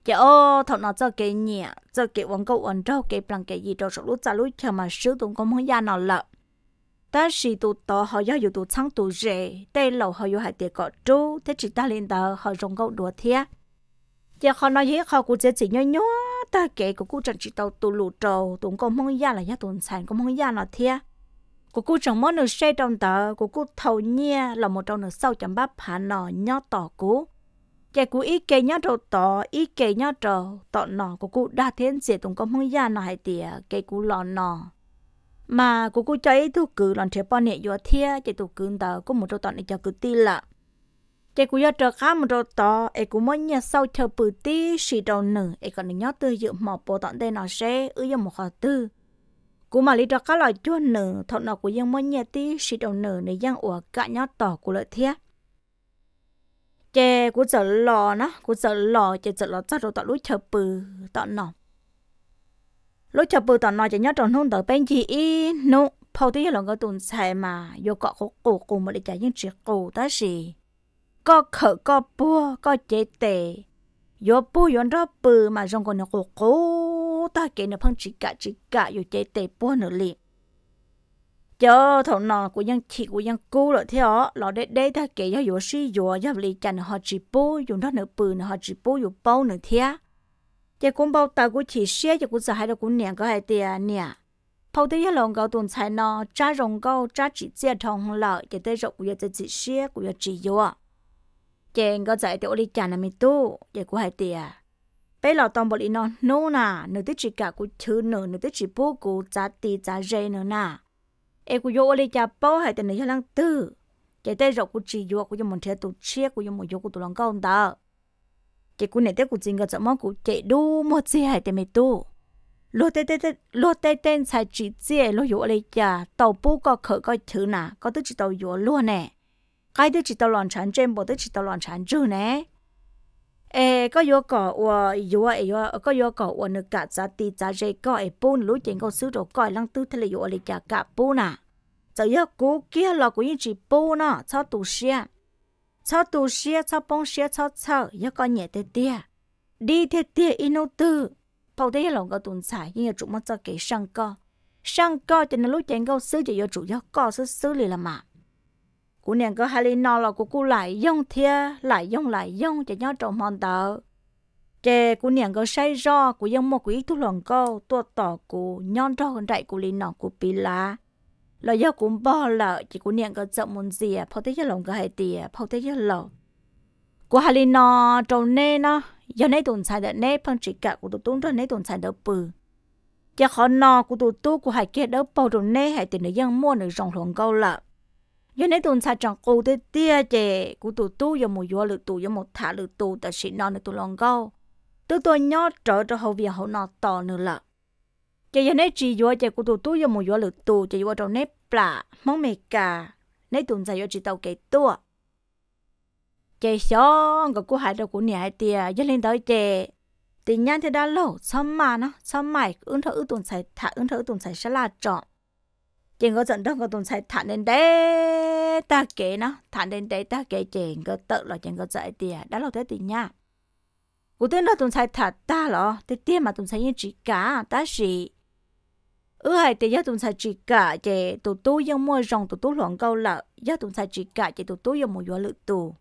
chả ô thằng nào cho cái nhẹ cho cái uống cậu ăn trâu cái bằng cái gì trâu sốt lúc trà lúc chờ mà sứ tụng có muốn ra nào lợ ta sĩ tụ tỏ họ do dụ tụ sáng tụ rể tê lầu họ dụ hại tiệt cọ trú thế chỉ ta lên tờ họ dùng cậu đùa thia chả họ nói gì họ cũng chỉ chỉ nhớ nhớ ta kể của cụ trần chỉ tàu tụ lụ trầu tụng có muốn ra là gia tụng sản có muốn ra là thia cô cô chẳng món được xe trong tờ cô cô thầu nhia là một trong được sau chẳng bắp hạ nọ nhó tỏ cú chè cú ý kê nhó trầu tỏ ý kê nhó trầu tỏ nọ cô cô đa thiên sẽ tung có mong gia nọ hay tỉa kê cú lọ nọ mà cô cô cho ấy thu cử lần thế bao nhiêu vừa thia chè tụ cử tờ có một trầu tỏ này cho cử ti lạ chè cú do trầu khá một trầu tỏ ấy cú mong nhà sau chờ bự ti xì trầu nử ấy còn nhó tư dự mỏ bộ tọn đây nọ xe ư yêu một khó tư cú mà lý đó cá lòi chua nở thọ nọ của dân mới nhẹ tí xịt đầu nở này dân ủa cả nhát tỏ của lợi thiết chè của sợ lò nó của sợ lò chè sợ lò sao rồi tỏ lối chờ bự tỏ nọ lối chờ bự tỏ nọ chè nhát tròn hôn tỏ bên gì ý nụ phao tí lòng cái tuần xài mà vô cọ cổ cổ cổ mà để chạy những chuyện cổ ta gì có khở có bua có chế tệ vô bua vô đó bự mà trong còn nó cổ cổ ta kể nó phong chỉ cả chỉ cả dù chế tệ bố nữa liền cho thầu nọ của dân chị của dân cô rồi theo lọ đế đế ta kể cho dù suy dù cho lì chành họ chỉ bố dù nó nữa bự nữa họ chỉ bố dù bao nữa theo chỉ cũng bao ta của chỉ xe cho cũng giải được cũng nẹn có hai tiền nè phao tới lòng gạo tuần sai nọ cha rồng gạo cha chỉ chia thòng lợi chỉ tới rộng của giờ chỉ xe của giờ chỉ dù chèn có giải tiểu lì chành là mi tu chỉ của hai tiền bây toàn tông bột nó nô nà nửa tiết chỉ cả của thứ nửa nửa tiết chỉ bố của giá tì giá dê nửa nà em của yo lấy cha bố hay tên này cho lăng tư cái tay rộng của chỉ yo của yo một thế tụ chia của yo một yo của tụ lăng cao ta cái của này tay của chính cái chỗ mong của chạy đu một gì hay tên mày tu lô tê tê tê lô tê tên sai chỉ chia lô yo lấy cha tàu bố có khởi có thứ nà có tức chỉ tàu yo luôn nè cái tức chỉ tàu lòn chán trên bộ tức chỉ tàu lòn chán chữ nè เอก็ยกอว่าอยู่ว่าเอว่าก็ยกอว่านึกกะจะตีจะเจก็เอปูนรู้จริงก็ซื้อดอกก้อยลังตื้อทะเลอยู่อะไรกะกะปูน่ะจะยกกูเกี้ยหลอกกูยิ่งจีปูน่ะชอบตูเชียชอบตูเชียชอบปงเชียชอบเชอยกก็เหนียเตี้ยดีเตี้ยอินุตื้อพอได้หลงก็ตุนสายยิ่งจุมันจะเกยช่างก็ช่างก็จะนึกรู้จริงก็ซื้อจะยกจุยกก็ซื้อซื้อเลยละมา cú nè có hai linh nó là cú cú lại dông thia lại dông lại dông chỉ nhau trộm hòn tờ chè cú nè có say ro cú dông một quý thu lòng câu tua tỏ cú nhon cho con chạy cú linh nó cú pì lá là do cú bò lợ chỉ cú nè có chậm muốn gì à phao thấy cho lòng cái hai tiề, phao thấy cho lòng cú hai linh nó trộm nê nó do nấy tồn xài đợt nấy phong chỉ cả cú tụt tung cho nấy tồn xài đợt bự chè khó nò cú tụt tu cú hai kia đỡ bao trộm nê hai tì nữa dông mua nữa dòng lòng câu lợ 原来东查长高的爹的，古都都有么药了，都有么他了，都但是那了都啷个，都到鸟找着后边好拿到呢了。这原来只药这古都都有么药了，都这药找那不啦，忙没噶，那东查药知道给多。这小个古还着古年还爹，一领导这。tình nhân thì đã lâu xong mà nó xong mày ứng thở ứng tồn xài thả ứng thở ứng tồn xài sẽ là trọng chèn có dần đông có tồn sai thản đến đây ta kể nó thản đến đây ta kể chèn có tự là chèn có dạy tiền đã lâu thế thì nha cụ tên là tồn sai thật ta lo thế tiền mà tồn sai như chỉ cả ta gì Ở hai thì giá tồn sai chỉ cả chè tụ tú dân mua rồng tụ tú loạn câu lợ giá tồn sai chỉ cả chè tụ tú dân mua gió lự tù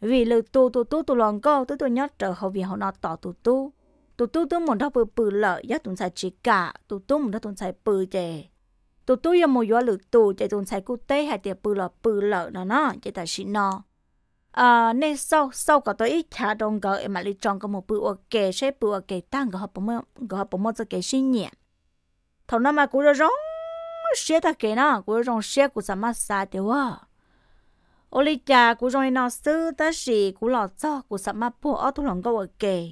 vì lự tù tụ tú tụ loạn câu tụ tụ nhớ trở hậu vì họ nó tỏ tụ tú tụ tú tụ muốn đâu bự bự lợ giá tồn sai chỉ cả tụ tú muốn đâu tồn sai bự chè tụ tụ yếm mua gió lử tụ chạy tụng sai cụ tê hay tiệp bự lợ bự lợ nó nó chạy ta xí nó à nên sau sau có tôi ít trả đồng gỡ em mà lấy trong có một bự ở kề sẽ bự ở kề tăng gỡ bấm mơ gỡ bấm mơ cho kề xí nhẹ thằng nào mà cũng rồi rong xe ta kề nó cũng rong xe cũng sao mà xa tiêu à ô lý cha cũng rong nó sư ta xì cũng lọt cho cũng sao mà phụ ở thu lòng câu ở kề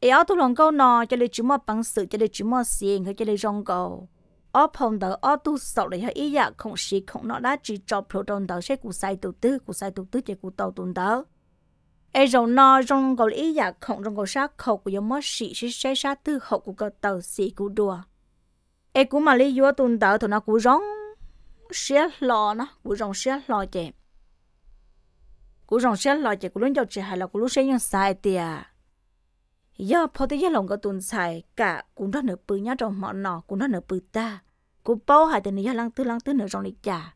ở thu lòng câu nó chạy lấy chúng mà bằng sự cho lấy chúng mà xiên chạy lấy rong câu ở phòng tờ ở tu sầu để ý dạ không sĩ không nó đã chỉ cho pro trong tờ sẽ cụ sai tu tư cụ sai tu tư chỉ cụ tàu tuần tờ ai rồi nó trong gọi ý dạ không trong gọi sát khẩu của giống mất sĩ sẽ sẽ sát tư hậu của cơ tàu sĩ cụ đùa ai cũng mà lý do tuần tờ thì nó cụ rong sẽ lo nó cụ rong sẽ lo chè cụ rong sẽ lo chè cụ luôn cho chè hay là cụ luôn sẽ nhận sai tiền giờ phô tới lòng cái tuần sai cả cũng đã nửa bự nhá trong mỏ nọ cũng đã nửa bự ta cú bao hai tên này lăng tư lăng tư nữa trong lịch trả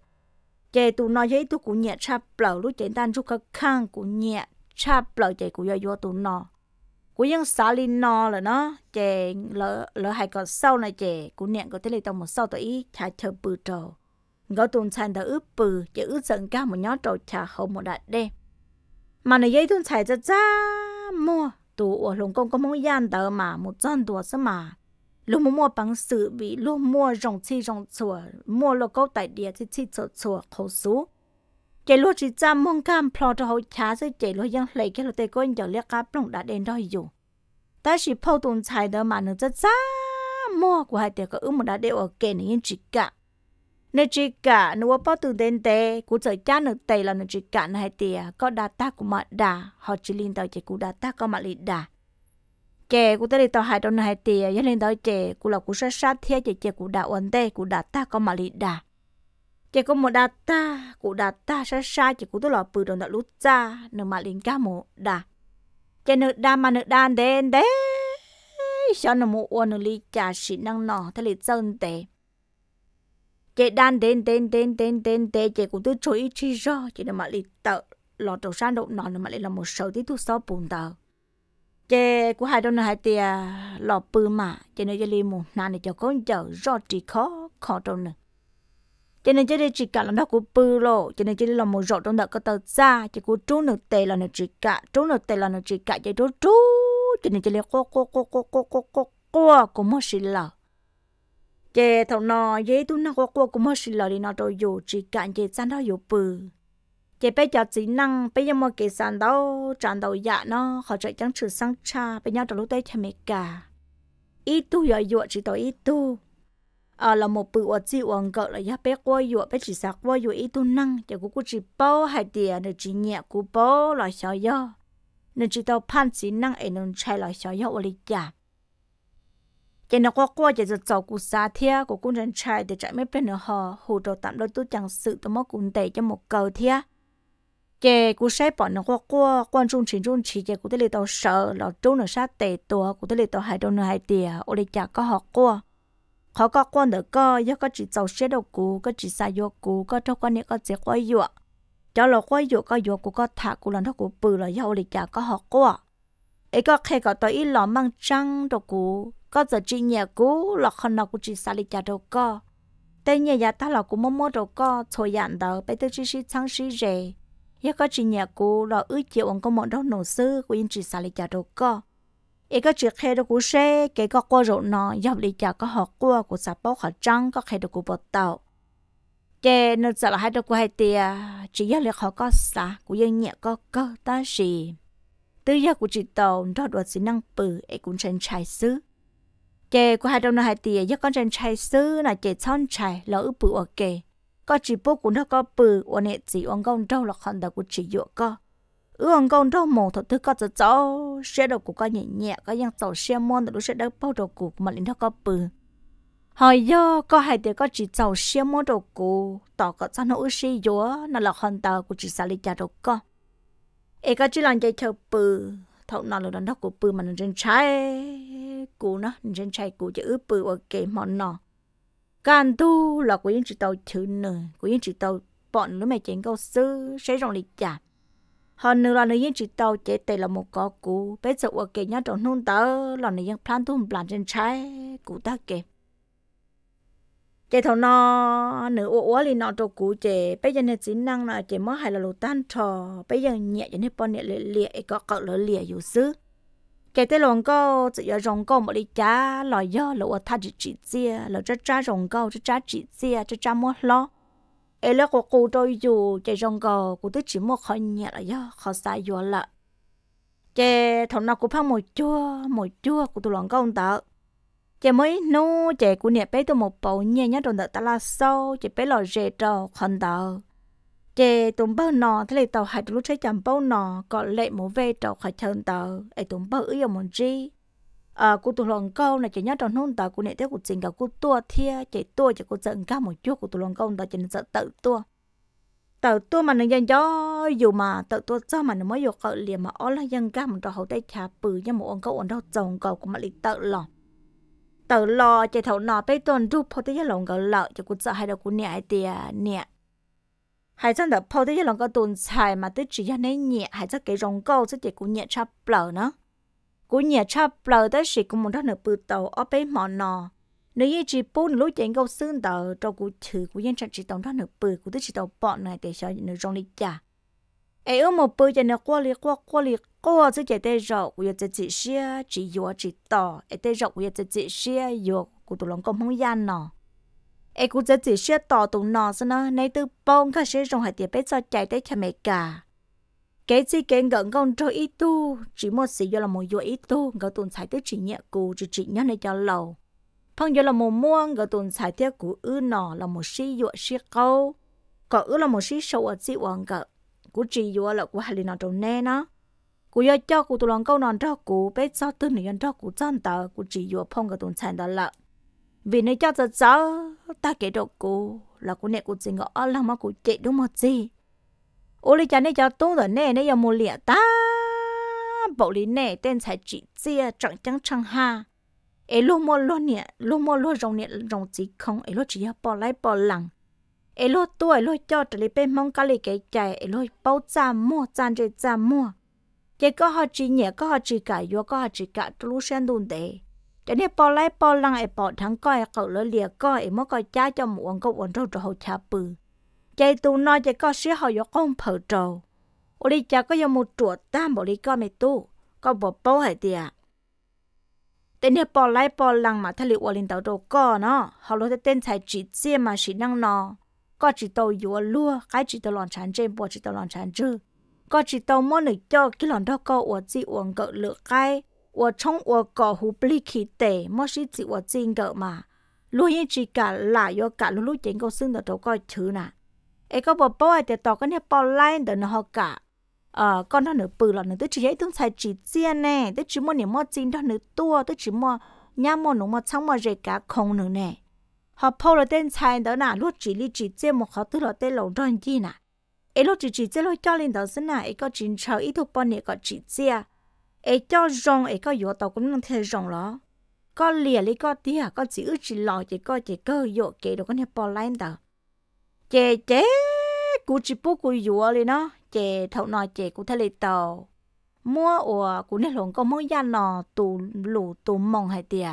chạy tu nó giấy tu cú nhẹ cha bờ lúc chạy tan chút khắc khăn cú nhẹ cha bờ chạy cú yo yo tụ nó cú ยัง xả lên nó là nó chạy lỡ lỡ hai con sau này chạy cú nhẹ có thể lấy tông một sau tới ý cha chờ bự trầu ngõ tụn sàn đã ướp bự chạy ướp giận ca một nhóm trầu cha hậu một đại đê mà này giấy tụn xài cho cha mua tu ở lồng công có mong gian tờ mà một dân tụ sớm mà lúc mua bằng sự bị lúc mua rong chi rong chùa mua lô câu tại địa thì chi chùa chùa khẩu số chế lô chỉ cha mong cam plot cho hậu chá sẽ chế lấy cái lô tây con giờ lấy cá plong đã đến đó dù ta chỉ phô tung chạy đó mà nó rất xa mua của hai tiệc có ước một đã đều ở kề này chỉ cả nè chỉ cả nếu bao từ đến tê của trời cha nó tây là nè chỉ cả này tiệc có đa ta của mặt đà họ chỉ liên tàu chỉ của đa ta có mặt lì đà chè cụ tới đi tàu hai đồng hai tiền giá lên tàu chè của là của sát sát thế chè chè của đã ổn tê của đã ta có mà lì đà chè có một đà ta của đã ta sát sát chè của tôi là từ đồng đã lút ra nửa mà liền cá một đà chè nửa đà mà nửa đàn đen đế sao nửa một uo nửa lì chả xị năng nọ thế lì dân tệ chè đan đen đen đen đen đen đen chè cụ tới chơi chi rồi chè nửa mà lì tợ lọt đầu sang độ nọ nửa mà lì là một sầu tí thu sau bùn tờ chế của hai đôi này thì à, lọ bự mà chế nó chơi limu nà này cho con chờ rõ chỉ khó khó trong này cho nên chơi chỉ cả là nó của bự lộ cho nên chơi làm một rõ trong đó có tờ ra chỉ của trốn được tệ là nó chỉ cả trốn được tệ là nó chỉ cả chơi trốn trú cho nên chơi cô cô cô cô cô cô cô cô của mất sự lợ chế thằng nó dễ tu nó cô cô của mất sự lợ thì nó rồi dù chỉ cả chơi sang đó dù bự chỉ bé giờ chị năng bé giờ mà cái sản đâu tràn đầu dạ nó họ chạy chẳng trừ sang cha bé nhau trong lúc đấy thì mệt cả ít tu rồi dụa chỉ tôi ít tu à là một bữa ở chỉ uống cỡ là giáp bé quay dụa bé chỉ sạc quay dụa ít tu năng chỉ cũng chỉ bao hai tiền để chỉ nhẹ cũng bao là sao giờ nên chỉ tao phan chị năng ấy nên chạy là sao giờ ở đây cả chỉ nó qua qua chỉ giật giàu cũng xa thia của cũng nên chạy để chạy mấy bên nữa họ hồ đồ tạm đôi tu chẳng sự tôi mất cũng tệ cho một cầu thia chế cú sai bọn nó qua qua quan trung chính trung chỉ chế cú tới lấy tàu sợ là trốn nó sát tệ tua cú tới lấy tàu hai đâu nó hai tìa ô lấy chả có học qua họ có quan được co, do có chỉ tàu xe đầu cú có chỉ sai vô cú có cho quan này có chế qua vô cho là qua vô có vô cú có thả cú lần đó cú bự là do ô lấy chả có học qua ấy có khi có tôi ít lọ mang trăng đầu cú có giờ chỉ nhà cú là không nào cú chỉ sai lấy chả đâu co, tên nhà nhà ta là cú mơ mơ đâu co, thôi dặn đó bây giờ chỉ chỉ sáng chỉ rẻ yêu có chỉ nhà cô lo ước chịu ông có mọn đó nổ sư của yên chỉ xả lý trả đồ co yêu có chỉ khe đồ của xe kể có qua rộn nó dọc lý trả có họ qua của xả bao khả trăng có khe đồ của bột tàu chè nó sợ là hai đồ của hai tia chỉ yêu lý họ có xả của yên nhẹ có cơ ta gì tư gia của chị tàu đó đoạt sĩ năng bự ấy cũng trên trai xứ chè của hai đồng nó hai tia do con trên trai xứ là chè son trai lỡ bự ở kề có chỉ bố của nó có bự và nè chỉ ông công đâu là khăn đầu của chỉ dụ có ư ông công đâu mồ thật thứ có cho cháu xe đầu của con nhẹ nhẹ có yang tàu xe mòn được xe đầu bao đầu của mà lính nó có bự hồi giờ có hai đứa có chỉ tàu xe mòn đầu của tàu có cho nó ư xe dụ nó là khăn đầu của chỉ xả lý cha đầu có ấy có chỉ làm dây cháu bự thầu nào là đàn của bự mà nó trên trái của nó trên trái của chữ bự ở cái món nó gan tu là của những chỉ tàu chữ nè của những chỉ tàu bọn nó mày chén câu sư sẽ rộng lịch chả họ nữa là những chỉ tàu chế tề là một có cú bây giờ ở kề nhá trong nông tớ là những plan tu plan trên trái cụ ta kề chế thầu nọ nửa ô ô lên nọ trâu cú chế bây giờ này chỉ năng là chế mới hay là lô tan trò bây giờ nhẹ cho nên bọn nhẹ lệ lệ có cậu lỡ lệ dù xứ cái tên lòng câu chỉ có rồng câu một đi cá lò do lò ta chỉ chỉ chia lò cho cha rồng câu cho cha chỉ chia cho cha mua lo ấy là của cô tôi dù cái rồng câu cô tôi chỉ mua khỏi nhẹ là do khó sai vô là cái thằng nào cũng phang một chua một chua của tôi lòng câu tớ chị mới nô chị của nhẹ bé tôi một bộ nhẹ nhất rồi ta là sâu chị bé lò rè trò khẩn tờ chế tụm bao nọ thế là tàu hải tụm lúc chơi chậm bao nọ có lệ mổ về tàu khỏi chân tàu ấy tụm bao ấy ở một gì à cụ tụi lòng câu này chỉ nhớ trong nông tàu cô này tiếp cuộc trình cả cô tua thia chỉ tua chỉ cô giận cao một chút cụ tụi lòng câu tàu chỉ nên sợ tự tua tàu tua mà nó dân cho dù mà tàu tua cho mà nó mới vô cỡ liền mà ó là dân cao một trò hậu tay chà bự như một ông câu ông đâu chồng cầu của mà lịch tự lòng tự lo chạy thầu nọ bây tuần rút phô tới lòng gỡ lợi cho cụ sợ hai đầu cụ nhẹ tiề nhẹ 还真的泡的一两个炖菜嘛，都只要你热，还真给融够，这结果热差不了呢。果热差不了的是，我们这那不到二百毛呢。你一直煲你老见够生的，照顾吃，果认真只当这那不，果都知道包那得小你容易家。哎，我们煲着那锅里锅锅里锅，这结得肉，我要自己些，只要知道，哎，得肉我要自己些，要果都能够蒙眼呢。ai cũng rất chỉ xét tỏ tụ nọ sao nó nay từ bông khá sẽ rong hải tiệp bé cho chạy tới cha mẹ cả cái gì cái gần con cho ít tu chỉ một sĩ do là một do ít tu gần tuần xài tới chỉ nhẹ cụ chỉ chỉ nhớ này cho lâu phong do là một muôn gần tuần xài theo cụ ư nọ là một sĩ do sĩ câu có ư là một sĩ sâu ở sĩ hoàng gỡ của chỉ dụ là của hà lì nọ trong nè nó cụ do cho cụ tụ lòng câu nọ cho cụ bé cho tư này cho cụ chân tờ của chỉ dụ phong gần tuần xài đó là vì nếu cho giật gió ta kể độ cô là cô nè cô chỉ ngỡ là mà cô chạy đúng một gì ô lý cha nè cho tôi rồi nè nè giờ mua lẻ ta bộ lý nè tên tên 才 chỉ chia chẳng chẳng chẳng ha ấy lúc mua luôn nè lúc mua luôn rồng nè rồng chỉ không ấy lúc chỉ bỏ lại bỏ lằng ấy lúc tôi ấy lúc cho trở lại bên mong cái cái chạy ấy lúc bao cha mua cha chơi cha mua chỉ có họ chỉ nhẹ có họ chỉ cả vô có họ chỉ cả lúc xem đồn đấy จะเนี่ยปอไล่ปอลังไอปอทั้งก้อยเก่าแล้เหลียก้อยเมื่อก้อยจ้าจมูกก็อวนเท่าจะหชาปือใจตูนอจะก็เสียหอยก้องเผาโจวอริจ้าก็ยังมุดตรวจตามบริก็ไม่ตู้ก็บอกป้อให้เตียแต่เนี่ยปอไล่ปอลังมาทะเลวอลินเต่าโตก็เนาะเขาลงจะเต้นใช้จิตเสียมาชินั่งนอก็จตโตอยู่ลัวใกล้จิตตลอดชันเจมปวดจิตตลอดชันจื้อก็จตโตมอหนึ่งเจอกิหลอนเท่าก็อวดจีอวงเกิดเลือใกล้我从我过湖不离去的，莫是指我真个嘛。lúc yên chỉ cả là do cả lúc lúc chính cô xưng được đâu coi thứ nè ấy có bỏ bỏ để tỏ cái này bỏ lại để nó họ cả ờ con nó bự là tôi chỉ thấy tôi xài chỉ riêng nè tôi chỉ mua niệm mua chín đó nửa tua tôi chỉ mua nhà mua nụ mua xong mua rẻ cả không nữa nè họ phô là tên xài đó nè lúc chỉ li chỉ riêng một họ tôi là tên lồng đơn gì nè ấy lúc chỉ riêng lúc cho lên đó xin nè ấy có chín chờ ít thuộc bỏ niệm có chỉ riêng ai cho rong ai có dỗ tàu cũng năng thể rong lo có lìa lý có tí à có chỉ ước chỉ lo chỉ có chỉ cơ dỗ kể đồ con hẹp bò lại tờ chè chè cụ chỉ bố cụ dỗ lên nó chè thầu nọ chè cụ thể lì tàu mua ủa cụ nè lồng có mua gia nọ tù lù tù mong hay tiệt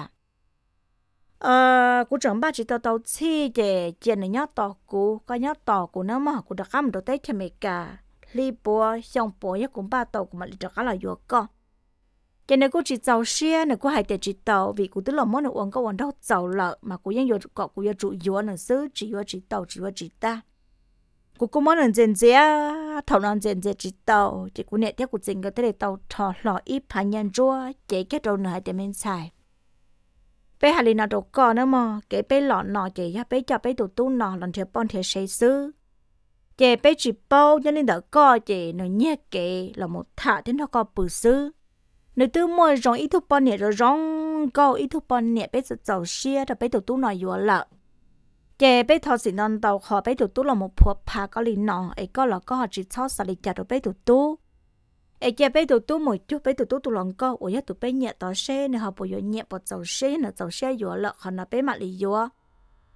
ờ cụ trưởng ba chỉ tàu tàu chi chè chè này nhát tàu cụ có nhát tàu cụ nó mà cụ đã cắm đồ tết cho mẹ cả li bùa xong bùa nhất cũng ba tàu cũng mình cho cả là dỗ con cho nên cô chỉ giàu xe này cô hay để chỉ tàu vì cô tức là món uống có uống đâu giàu lợ mà cô vẫn cọ cô yêu chủ yếu là xứ chỉ yêu chỉ tàu chỉ yêu chỉ ta cô cũng món là dền dễ thầu là dền dễ chỉ tàu chỉ cô nè theo cô dền cái thế tàu thọ lọ ít phải nhân chua chỉ cái đầu này để mình xài Bây hà lina đồ cọ nữa mà cái bây lọ nọ chỉ ya bây cho bây tụ tu nọ lần thứ bọn thứ sáu, xứ chỉ bé chỉ bao cho linh đỡ cọ chỉ nó nhẹ kệ là một thả thế nó có bự xứ nếu tôi mua rong ít thuốc bón nhẹ rồi rong câu ít thuốc bón nhẹ bây giờ giàu xia rồi bây giờ tú nói vừa lợ chè bây thọ xịn non tàu họ bây giờ tú là một phù phà có lì nọ ấy có là có họ chỉ cho xả lì chả rồi bây giờ tú ấy chè bây giờ tú một chút bây giờ tú tú lòng câu ôi tụ bây nhẹ tàu xe nên họ bồi dưỡng nhẹ bồi tàu xe nên tàu xe vừa là họ nó bây mặt lì vừa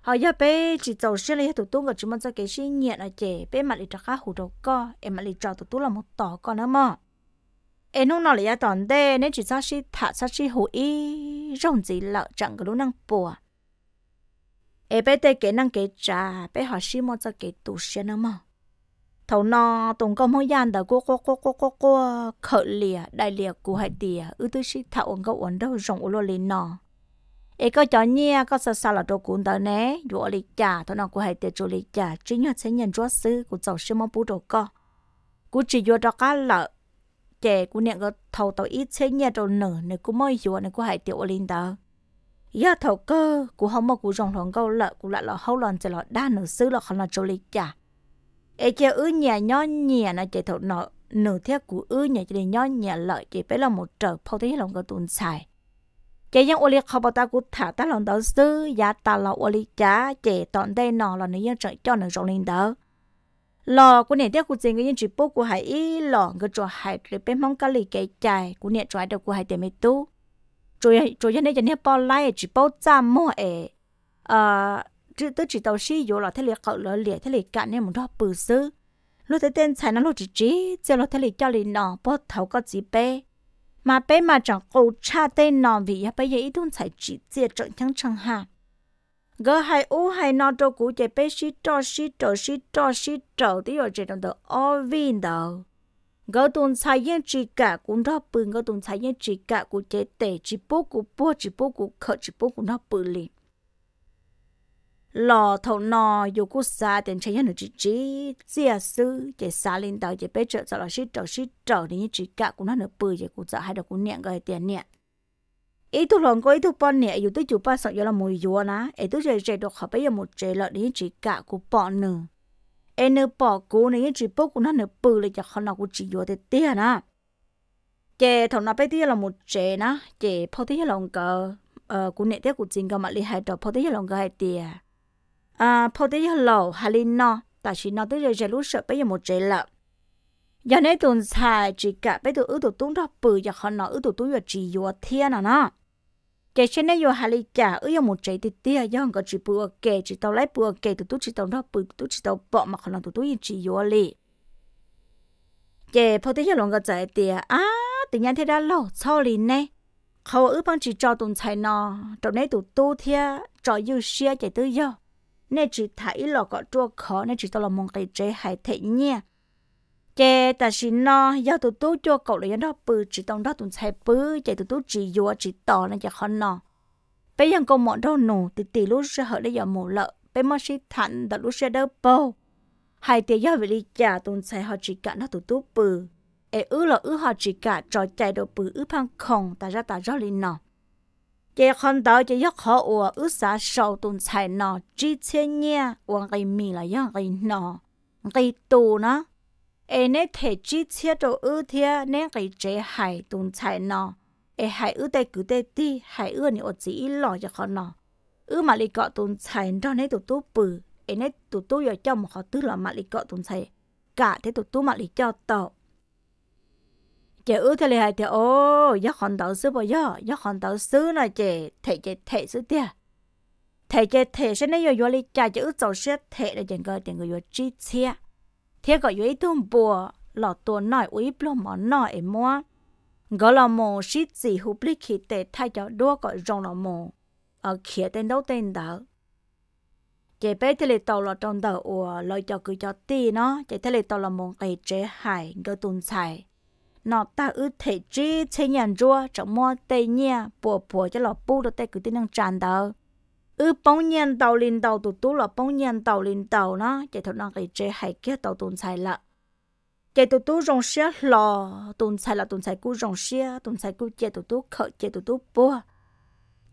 họ giờ bé chỉ tàu xe lấy tụ tú còn chỉ mình cho cái xe nhẹ là chè bây mặt lì cho khá hủ đầu co em mặt lì cho tụ tú là một tàu con nữa mà em nông nó là toàn đê nên chỉ sao chỉ thả sao chỉ hữu ý rồng gì lợ chẳng có lúc năng bùa em bé tê cái năng cái trà bé họ xí mua cho cái tu sĩ nó mà thầu nọ tùng công mỗi gian đã cô cô cô cô cô cô khở lìa đại lìa của hải tìa ư tư xí thảo ổn cậu ổn đâu rồng ổn lên nọ em có chó nhia có sao sao là đồ cuốn đó nè dụ lì trà thầu nó của hải tìa chú lì trà chính là sẽ nhận chúa sư của cháu sư mong bú đồ co của chỉ dụ đó cá lợ trẻ của nè có thầu tàu ít chế nhà trâu nở nè cũng mới dùa nè cũng hải tiểu lên đó giờ thầu cơ của không mà của rồng thằng câu lợ của lại là hậu lần chỉ là đa nở xứ là không là trâu lý chả ấy kia ư nhà nhỏ nhà nó chạy thầu nở nở thiết của ư nhà chỉ nhỏ nhà lợi chỉ phải là một trở phao thế lòng có tuần xài chị dân oli không bao ta cũng thả ta lòng đó sư giá ta là oli chả chị tọn đây nọ là nữ dân trợ cho nữ rồng lên đó lò của nè tiếc của chính cái những chỉ bố của hải ý lò người trò hải rồi bên mong cái lì cái chạy của nè trò đầu của hải tiền mấy tu rồi rồi cho này cho này bỏ lại chỉ bao trăm mua ẻ à chứ tôi chỉ tàu xí vô là thế liệt cậu lỡ liệt thế liệt cạn nên một đó bự sư lúc tới tên xài nó lúc chỉ chỉ giờ lúc thế liệt cho liệt nọ bao thầu có gì bé mà bé mà chẳng cầu cha tên nọ vì bây giờ ít thun xài chỉ giờ trọng thăng chẳng hạn gỡ hai u hai nó cho cú chạy bé xí cho xí cho xí cho xí cho tí ở trên đồng tờ o vin đầu gỡ tuần sai yên chỉ cả cũng đó bự gỡ tuần sai yên chỉ cả cú chạy tệ chỉ bố cú bố chỉ bố cú khờ chỉ bố cú nó bự liền lò thầu nò dù cú xa tiền chạy yên chỉ chỉ chia sư chạy xa lên đầu chạy bé trợ cho là xí cho xí cho thì chỉ cả cũng nó nữa bự chạy cú sợ hai đầu cú niệm gỡ tiền niệm ít tu lòng có ít tu bọn nè dù tôi chụp ba sợ giờ là mùi dùa ná ít tôi chơi chơi được học bây giờ một chơi là đến chỉ cả của bọn nè. em nửa bỏ cú này chỉ bốc của nó nửa bự là chắc không nào của chỉ dùa thì tiếc ná chè thằng nào bây giờ là một chơi ná chè phao tiếc lòng cờ ờ của nè tiếc của chính cơ mà li hai đọc phao tiếc lòng cờ hai tiếc à phao tiếc lòng hai linh nó tại chỉ nó tôi chơi chơi lúc sợ bây giờ một chơi là giờ này tuần xài chỉ cả bây giờ ước tụ tung đó bự giờ không nào ước tụ tung giờ chỉ dùa thiên à ná kể trên này yo hali cả ở yo một trái thì tia yo có chỉ bùa kể chỉ tàu lái bùa kể tụt tụt chỉ tàu nó bùa tụt chỉ tàu bọ mà không làm tụt yên chỉ yo li kể phô tê yo lòng cái trái tia à tự nhiên thế đã lâu cho liền này khâu ở bằng chỉ cho tụt trái nọ, trong này tụt tụt thia cho yêu xe chạy tới yo nên chỉ thấy lọ có chua khó nên chỉ tàu là mong cái trái hay thế nhia chế ta xin nó do tụi tôi cho cậu là nó bự chỉ tông đó tụi sai bự chạy tụi tôi chỉ vô chỉ to nên chả khó nó bây giờ cậu mọn đâu nổ từ từ lúc sẽ hở để giờ mổ lợ bây mà chỉ thẳng đã lúc sẽ đỡ bao hai tiếng do vì đi trả tụi sai họ chỉ cả nó tụi tôi bự ế ứ là ứ họ chỉ cả trò chạy đồ bự ứ phăng khổng ta ra ta ra lên nó chế con đó chế giấc họ ủa ứ xa sâu tụi sai nó chỉ thế nhé uang cái mì là do cái nó cái tù nó ai nè thể chi chia đồ ư thia nè cái chế hai tùng chạy nọ ai hai ư tây cứ tây ti hải ư nè ở chỉ lò cho khó nọ ư mà lì cọ tùng chạy đó nè tụt tu bự ai nè tụt tu giờ cho một khó tứ là mà lì cọ tùng chạy cả thế tụt tu mà lì cho tàu chị ư thế này thì ô giấc hòn tàu xứ bao giờ giấc hòn tàu xứ là chị thể chị thể xứ tia thể chị thể sẽ nói yêu vô đi cha chị ư tàu xứ thể là chị người chị người yêu chi chia thế gọi yếu thùng bùa lọ tổ nổi úy bùa mỏ nổi em mua gõ lọ mồ xít gì hụp lý khí tệ thay cho đua gọi rong lọ mồ ở khía tên đâu tên đó chế bé thì lì tàu lọ trong đầu ủa lời cho cứ cho tì nó chế thế lì tàu lọ mồ cây chế hải gỡ tùn xài nọ ta ư thể chi chế nhàn rua trong mua tây nhia bùa bùa cho lọ bu đồ tê cứ tin năng tràn đầu ừ bông nhiêu tàu lên tàu tụt tú là bông nhiêu tàu lên tàu nó chạy thật năng cái chế hay kia tàu tồn xài lợ chạy tụt tú rong xe lò tồn xài là tồn xài cú rong xe tồn xài cú chạy tụt tú khởi chạy tụt tú bùa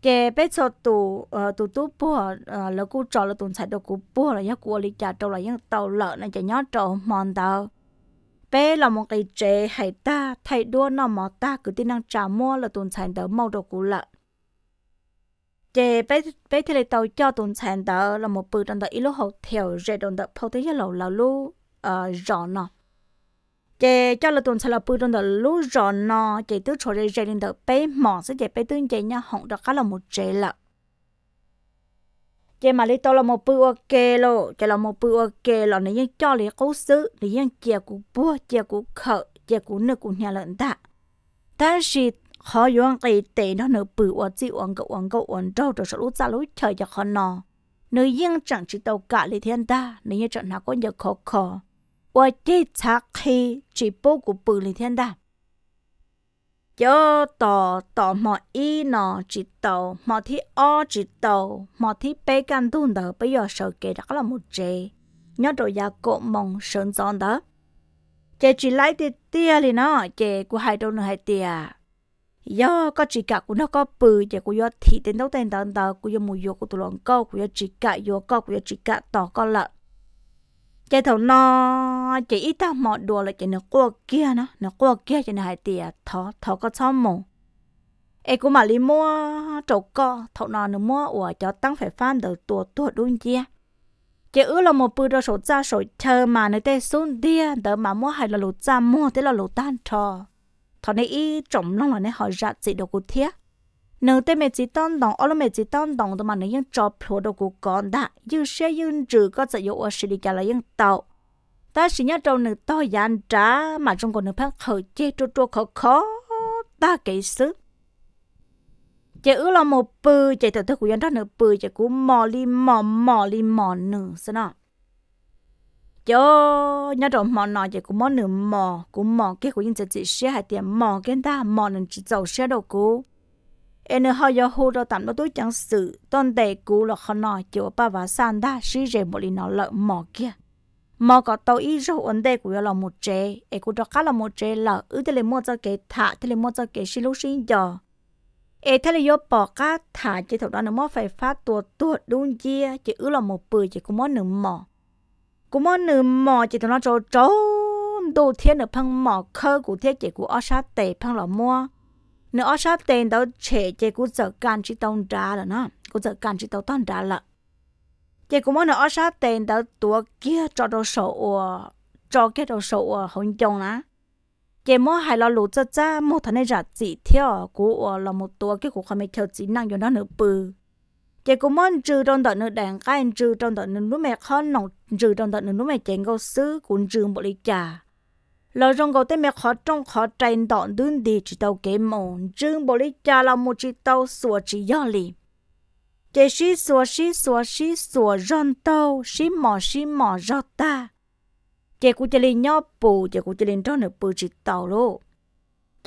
chạy bé cho tụ ờ, tụt tú bùa ờ, là cú trò là tồn xài đâu cú bùa là nhắc cú đi chạy trâu là nhắc tàu lợ này chạy nhớ trâu mòn tàu bé là một cái chế hay ta thay đua nó mà ta cứ tin năng trả mua là tồn xài đỡ mau đồ cú lợ chế bé bé thì tàu cho tuần sản đó là một bữa trong đó ít lúc hậu theo rẻ trong đó phô tới lâu là lú ờ rõ nọ chế cho là tuần sản là bữa trong đó lú rõ nọ chế tứ chỗ rẻ rẻ trong đó bé mỏ sẽ chế bé tương chế nhá hỏng đó cá là một chế lợ chế mà lấy tàu là một bữa ok lo chế là một bữa ok lo nếu như cho lấy cố xứ nếu như chế của bua chế của khở chế của nước của nhà lợn ta ta chỉ họ yuang cái tệ nó nở bự ở chỉ uống cái uống cái uống trâu rồi sẽ lúc ra lối chơi cho khó nọ nếu yên chẳng chỉ tàu cả lý thiên ta nếu như chẳng nào có nhớ khó khó và chỉ chắc khi chỉ bố của bự lý thiên ta cho tò tò mò y nọ chỉ tò mò thi o chỉ tò mò thi bê gan tuôn đó bây giờ sợ kể đó là một chế nhớ rồi gia cộ mong sơn giòn đó chế chỉ lấy tiền tiền thì nó chế của hai đâu nữa hai tiền yo có chỉ cả của nó có bự chỉ của yo thì đến đâu tên tận tờ của yo mùi yo của tụi lòng câu của yo chỉ cả yo câu của yo chỉ cả tỏ con lợn chạy thầu nó chỉ ít tao mọ đùa là chạy nó qua kia nó nó qua kia chạy nó hai tìa thọ thọ có sao mồ ê cũng mà đi mua trầu co thầu nó nó mua ủa cho tăng phải phan từ tua tua đun chia chỉ ứ là một bự, đó sổ ra sổ chờ mà nơi tê xuống đi, đỡ mà mua hay là lụt ra mua thế là lụt tan trò thọ này ý trọng lắm là này họ ra chỉ đồ cụ thiết nếu tên mẹ chỉ tôn đồng ở mẹ chỉ tôn đồng thì mà nếu những trò phố đồ cụ còn đã như xe như trừ có sẽ dụ ở sự đi cả là những tàu ta chỉ nhớ trâu nữ to gian trá mà trong còn nữ phát khởi chê trô trô khó khó ta kể sức chị ứ là một bự chạy tự thức của dân đó nửa bự chị cú mò li mò mò li mò nửa sao nào cho nhớ rồi mò nói chỉ cũng mò nửa mò cũng mò cái của những chỉ xe hai tiền mò cái ta mò nên chỉ giàu xe đâu cô. em nữa họ giờ hồ đâu tạm nó tôi chẳng sự toàn tệ cú là họ nói chỉ ba và san đa xí rề một lần nó lợn mò kia mò có tàu ý rồi ổn tệ của là một chế em cũng cho cá là một chế là ứ thế là mua cho cái thả thế là mua cho cái xí lúc xí giờ em thế là do bỏ cá thả chỉ thầu đó nó mò phải phát tuột tuột đúng chia chỉ ứ là một bự chỉ cũng mò nửa mò cũng mò nửa mò chỉ tụi nó cho trâu đồ thiên nửa phăng mò khơ của thiết chỉ của ở sát tề phăng lò mua nửa ở sát tề tao trẻ chỉ của giờ can chỉ tao trả là nó của giờ can chỉ tao tao trả là chỉ cũng mò nửa ở sát tề tao tua kia cho đồ sổ cho cái đồ sổ hồng chồng á chỉ mò hai lo lụt cho cha mò thằng này rạch chỉ theo của là một tua cái của không biết theo chỉ năng cho nó nửa bự chị cũng muốn trừ trong đó nữa đàn cái trừ trong đó nữa lúc mẹ khó nòng trừ trong đó nữa lúc mẹ chén câu sứ cũng trừ bộ lý trà lo trong câu tên mẹ khó trong khó tranh đòn đun đi chỉ tàu kế mồ trừ bộ lý trà là một chỉ tàu sủa chỉ do lì chị xí sủa xí sủa xí sủa rong tàu xí mò xí mò rót ta chị cũng chỉ lên nhóc bù chị cũng chỉ lên trong nửa bù chỉ tàu luôn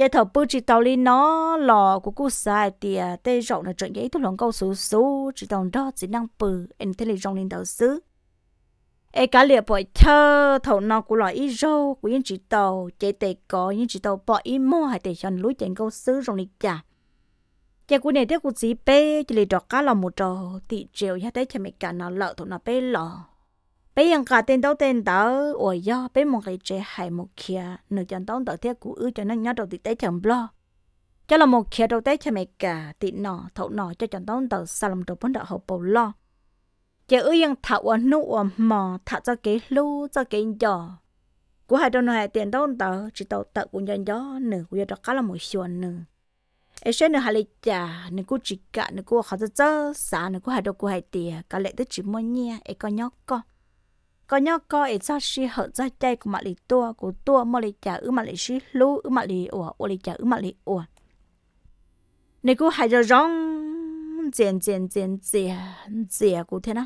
chế thầu bưu chỉ tàu li nó lò của cô sai thì tê rộng là chuyện giấy thuốc lòng câu số số chỉ tàu đó chỉ năng bự em thấy là rộng lên đầu xứ ai cả liệt bội thơ thầu nó của loại ý râu của những chỉ tàu chế tê có những chỉ tàu bỏ ý mô hay tê chọn lối chuyện câu xứ rộng lên chả chế của này thế của dì bê chỉ lì đọc cá là một trò thì triệu hết đấy cho mẹ cả nó lợ thầu nó bê lò bây giờ cả tên đâu tiền đó ôi do bây mong cái chế hay một kia nửa chân đóng đầu theo cũ ư cho nên nhớ đầu thì tế chẳng lo cho là một kia đầu tế cho mẹ cả thì nọ thấu nọ cho chân đóng đầu sao làm đầu bốn đạo hậu bầu lo chỉ ư yên thấu ở nụ ở mò thấu cho cái lu cho cái nhỏ, của hai đầu này tiền đóng đầu chỉ đầu tật của nhân gió nửa của đó cả là một số nửa ấy sẽ nửa hai lịch trả nửa cô chỉ cả nửa cô học cho cho xa nửa cô hai đầu cô hai tiền cả lệ tới chỉ mua nhia ấy có nhóc con có nhau có ấy cho sĩ hở ra đây của mặt lì tua của tua mà lì chả ư mặt lì sĩ lú ư mặt lì ủa ủa lì chả ư mặt lì ủa này cô hãy cho rong tiền tiền tiền tiền tiền của thế nào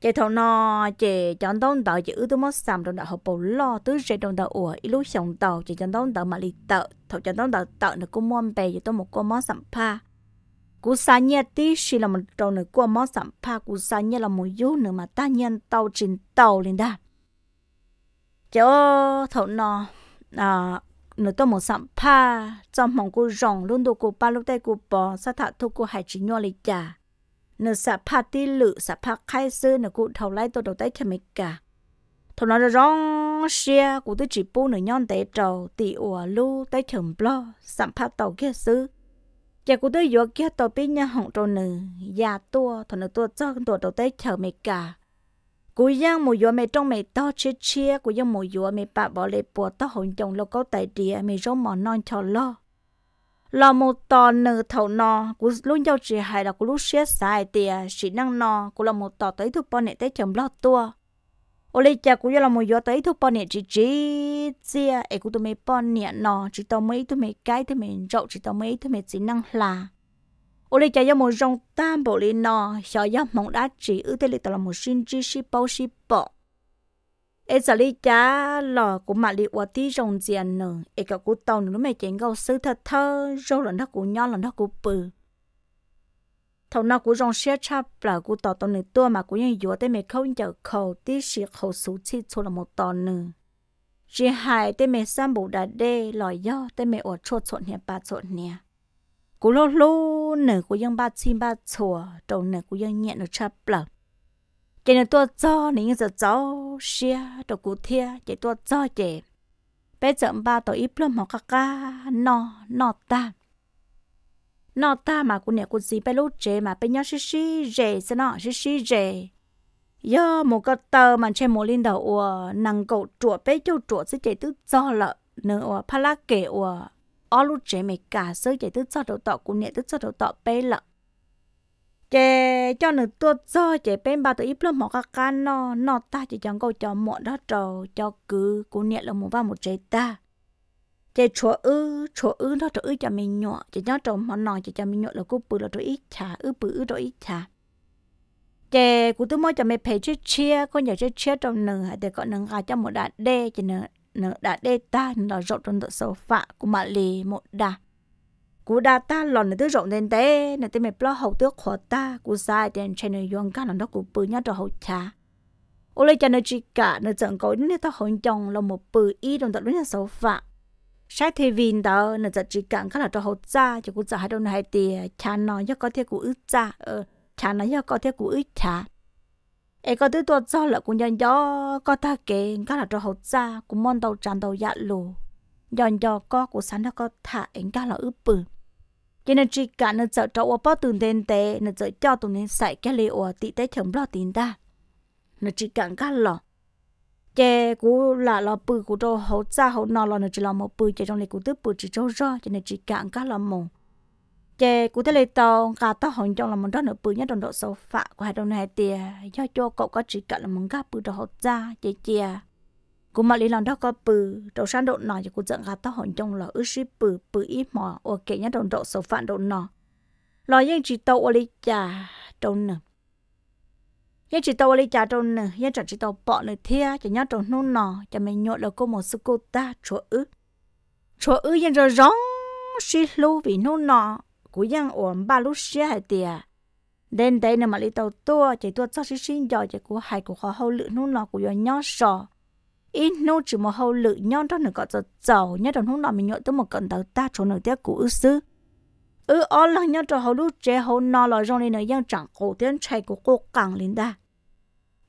chị thầu nọ chị chọn đông tàu chị ư tôi mất sắm trong đạo học bổ lo tứ sẽ trong đạo ủa ít lúc sống tàu chị chọn đông tàu mà lì tợ thầu chọn đông tàu tợ nó cũng mong bè chị tôi một cô món sắm pa cú sa nhẹ tí xì là một trâu nữa qua món sắm pa cú sa nhẹ là một yếu nữa mà ta nhân tàu trình tàu lên đã chỗ thấu nọ à nửa tôi một sắm pa trong mong cú rong luôn đồ cú ba lúc tay cú bò sa thả thu cú hải chỉ nhau lịch cả nửa sạ pa tí lự sạ pa khai sư nửa cú thấu lại tôi đầu tay chả mấy cả thấu nọ rong xia cú tôi chỉ bu nửa nhọn tế trâu tì ủa lu tay chầm blo sắm pa tàu kia sư giờ cũng tới giờ kia tàu bên nhà hỏng trâu nữ già tua thằng nữ tua cho con tua đầu tới chờ mẹ cả cú giang mùi gió mẹ trong mẹ to chia chia cú giang mùi gió mẹ bà bỏ lệ bùa to hồn chồng lo có tài địa mẹ rong mỏ non cho lo lo một tò nở thầu nò cú luôn giao chỉ hai là cú lúc xé xài tiền chỉ năng nò cú là một tò tới thu bọn nè tới chồng lo tua ô lê cha cũng là một gió tới thuốc bọn nè chị chị chia ấy cũng tụi mày bọn nè nọ chỉ tao mấy tụi mày cái tụi mày rậu chỉ tao mấy tụi mày chỉ năng là ô lê cha gió một dòng tam bộ lê nọ sợ gió mong đá chỉ ư thế lê tao là một sinh chi si bao si bọ ấy giờ lê cha lò cũng mà lê qua tí dòng tiền nè ấy cả cũng tao nữa mày chén gâu sư thật thơ râu lần đó cũng nhỏ lần đó cũng bự thầu nào của rong xe chạp, là cũng tỏ tao nửa tua mà cũng như vừa tới mẹ khâu nhờ khâu tí xì khâu số chi cho là một tò nửa chỉ hai tới mẹ sang bộ đã đê lòi do tới mẹ ở chỗ chỗ nhà ba chỗ nhà cú lô lô nửa cú dân ba chim ba chua, đầu nửa cú dân nhẹ nửa cha là chỉ nửa tua cho nửa giờ cho xe đầu cú thia chỉ tua cho chỉ bây giờ ba tổ ít luôn mà cả ca no no ta nó ta mà cũng nè cũng gì bây lúc chế mà bây nhau xí xí rề sẽ nó xí xí rề yo một cái tờ mà trên một linh đầu ủa nàng cậu chuột bây châu chuột sẽ chạy tứ cho lợ nữa ủa phá lá kể ủa ở lúc chế mày cả sơ chạy tứ cho đầu tọ cũng nè tứ cho đầu tọ bây lợ chế cho nữ tuột cho chế bên ba tụi ít lắm một cái can nó nó ta chỉ chẳng câu cho mọi đó trò cho cứ cũng nè là một ba một chế ta chị chỗ ư chỗ ư nó chỗ ư cho mình nhọ chị nhớ trồng mà nọ chị cho mình nhọ là cô bự là chỗ ít trà ư bự ư chỗ ít trà chị cú tôi mới cho mình phải chơi chia con nhà chơi chia trong nửa để có nửa gà cho một đà đê chị nửa nửa đà đê ta là rộng trong độ sâu phạ của mà lì một đà cú đa ta lòn nữa tới rộng lên té nè tới mẹ lo hậu tước khó ta cú sai tiền trên nửa yong cá là nó cú bự nhá cho hậu trà ô lấy cho nó chỉ cả nó chẳng có những thằng hậu chồng là một bự ít trong tận lúc nhà sâu phạ sai thì vin đó là giờ chỉ cần khá là cho hậu cha cho cũng giờ hai đâu này thì cha nó cho có thể của ức cha ờ cha nó cho có thể của ức cha ấy có thứ tuột sau là cũng nhân do có ta kể khá là cho hậu cha cũng mong đầu tràn đầu dạ lù dọn do có của sáng nó có thả ấy khá là ức bự cho nên chỉ cần là giờ cho ô bao tiền tiền tệ là giờ cho tụi nên xài cái lì ô tị tế chồng lo tiền ta là chỉ cần khá là chế cú là lo bự cú cho hậu cha hậu nọ lo nó chỉ là một bự chế trong này cú tứ bự chỉ cho ra cho nên chỉ cạn cả là mồm chế cú thế này tàu cả tàu hồng trong là một đó nó bự nhất đồng độ sâu phạ của hai đồng này tiền do cho cậu có chỉ cạn là một gáp bự cho hậu cha chế chia cú mà lý lần đó có bự đầu sáng độ nọ cho cú dẫn cả tàu hồng trong là ước sĩ bự bự ít mỏ ok nhất đồng độ sâu phạ độ nọ lo những chỉ tàu ở lý trà trong nữa nhớ chỉ tàu lấy trà trâu nè nhớ chọn chỉ tàu bỏ nè thia chỉ nhớ trâu nôn nọ chỉ mình nhọ là cô một sư cô ta chỗ ư chỗ ư nhớ rồi rong xí lú vì nôn nọ cú yang ổn ba lú xí hai tia đến đây nè mà lấy tàu tua chỉ tua cho xí xin giờ chỉ cú hai cú khó hậu lự nôn nọ cú giờ nhớ sò ít nô chỉ một hậu lự nhon đó nè gọi giờ giàu nhớ trâu nôn nọ mình nhọ tới một cận tàu ta chỗ nửa tiếc cú ư sư ư ó là nhớ trâu hậu lú trẻ hậu nọ là rong lên nè yang chẳng cổ tiếng chạy của cô càng lên da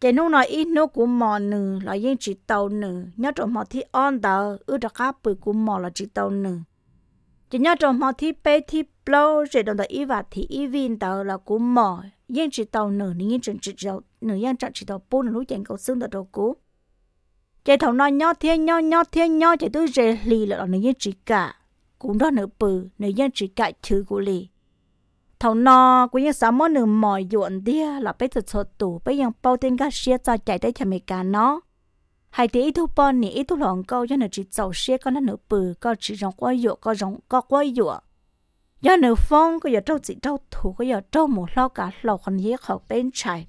chỉ nô nói ít nô cũng mò nừ là yên chỉ tàu nừ nhớ trộm mò thi on tờ ư đã cá bự cũng mò là chỉ tàu nừ chỉ nhớ trộm mò thi bê thi blow chỉ đồng tờ ít và thì ít vin tờ là cũng mò yên chỉ tàu nừ nên yên chỉ chỉ tàu nừ yên chọn chỉ tàu bốn lúc chẳng cầu xương tờ đồ cũ chỉ thầu nói nhớ thiên nhớ nhớ thiên nhớ chỉ tôi rề lì là nên yên chỉ cả cũng đó nửa bự nửa yên chỉ cả thứ của lì thằng nó, cũng như sao món nửa mỏi yuan đi là bây giờ số tủ bây giờ bao tiền cả xe cho chạy tới chả mấy cả nó hay thì ít thu bao nỉ ít thu lòng câu cho nó chỉ dầu xe con nó nửa bự có chỉ rong quay yuan có rong có quay yuan do nửa phong có giờ trâu chỉ trâu thủ có giờ trâu một lo cả lầu còn dễ khẩu bên trái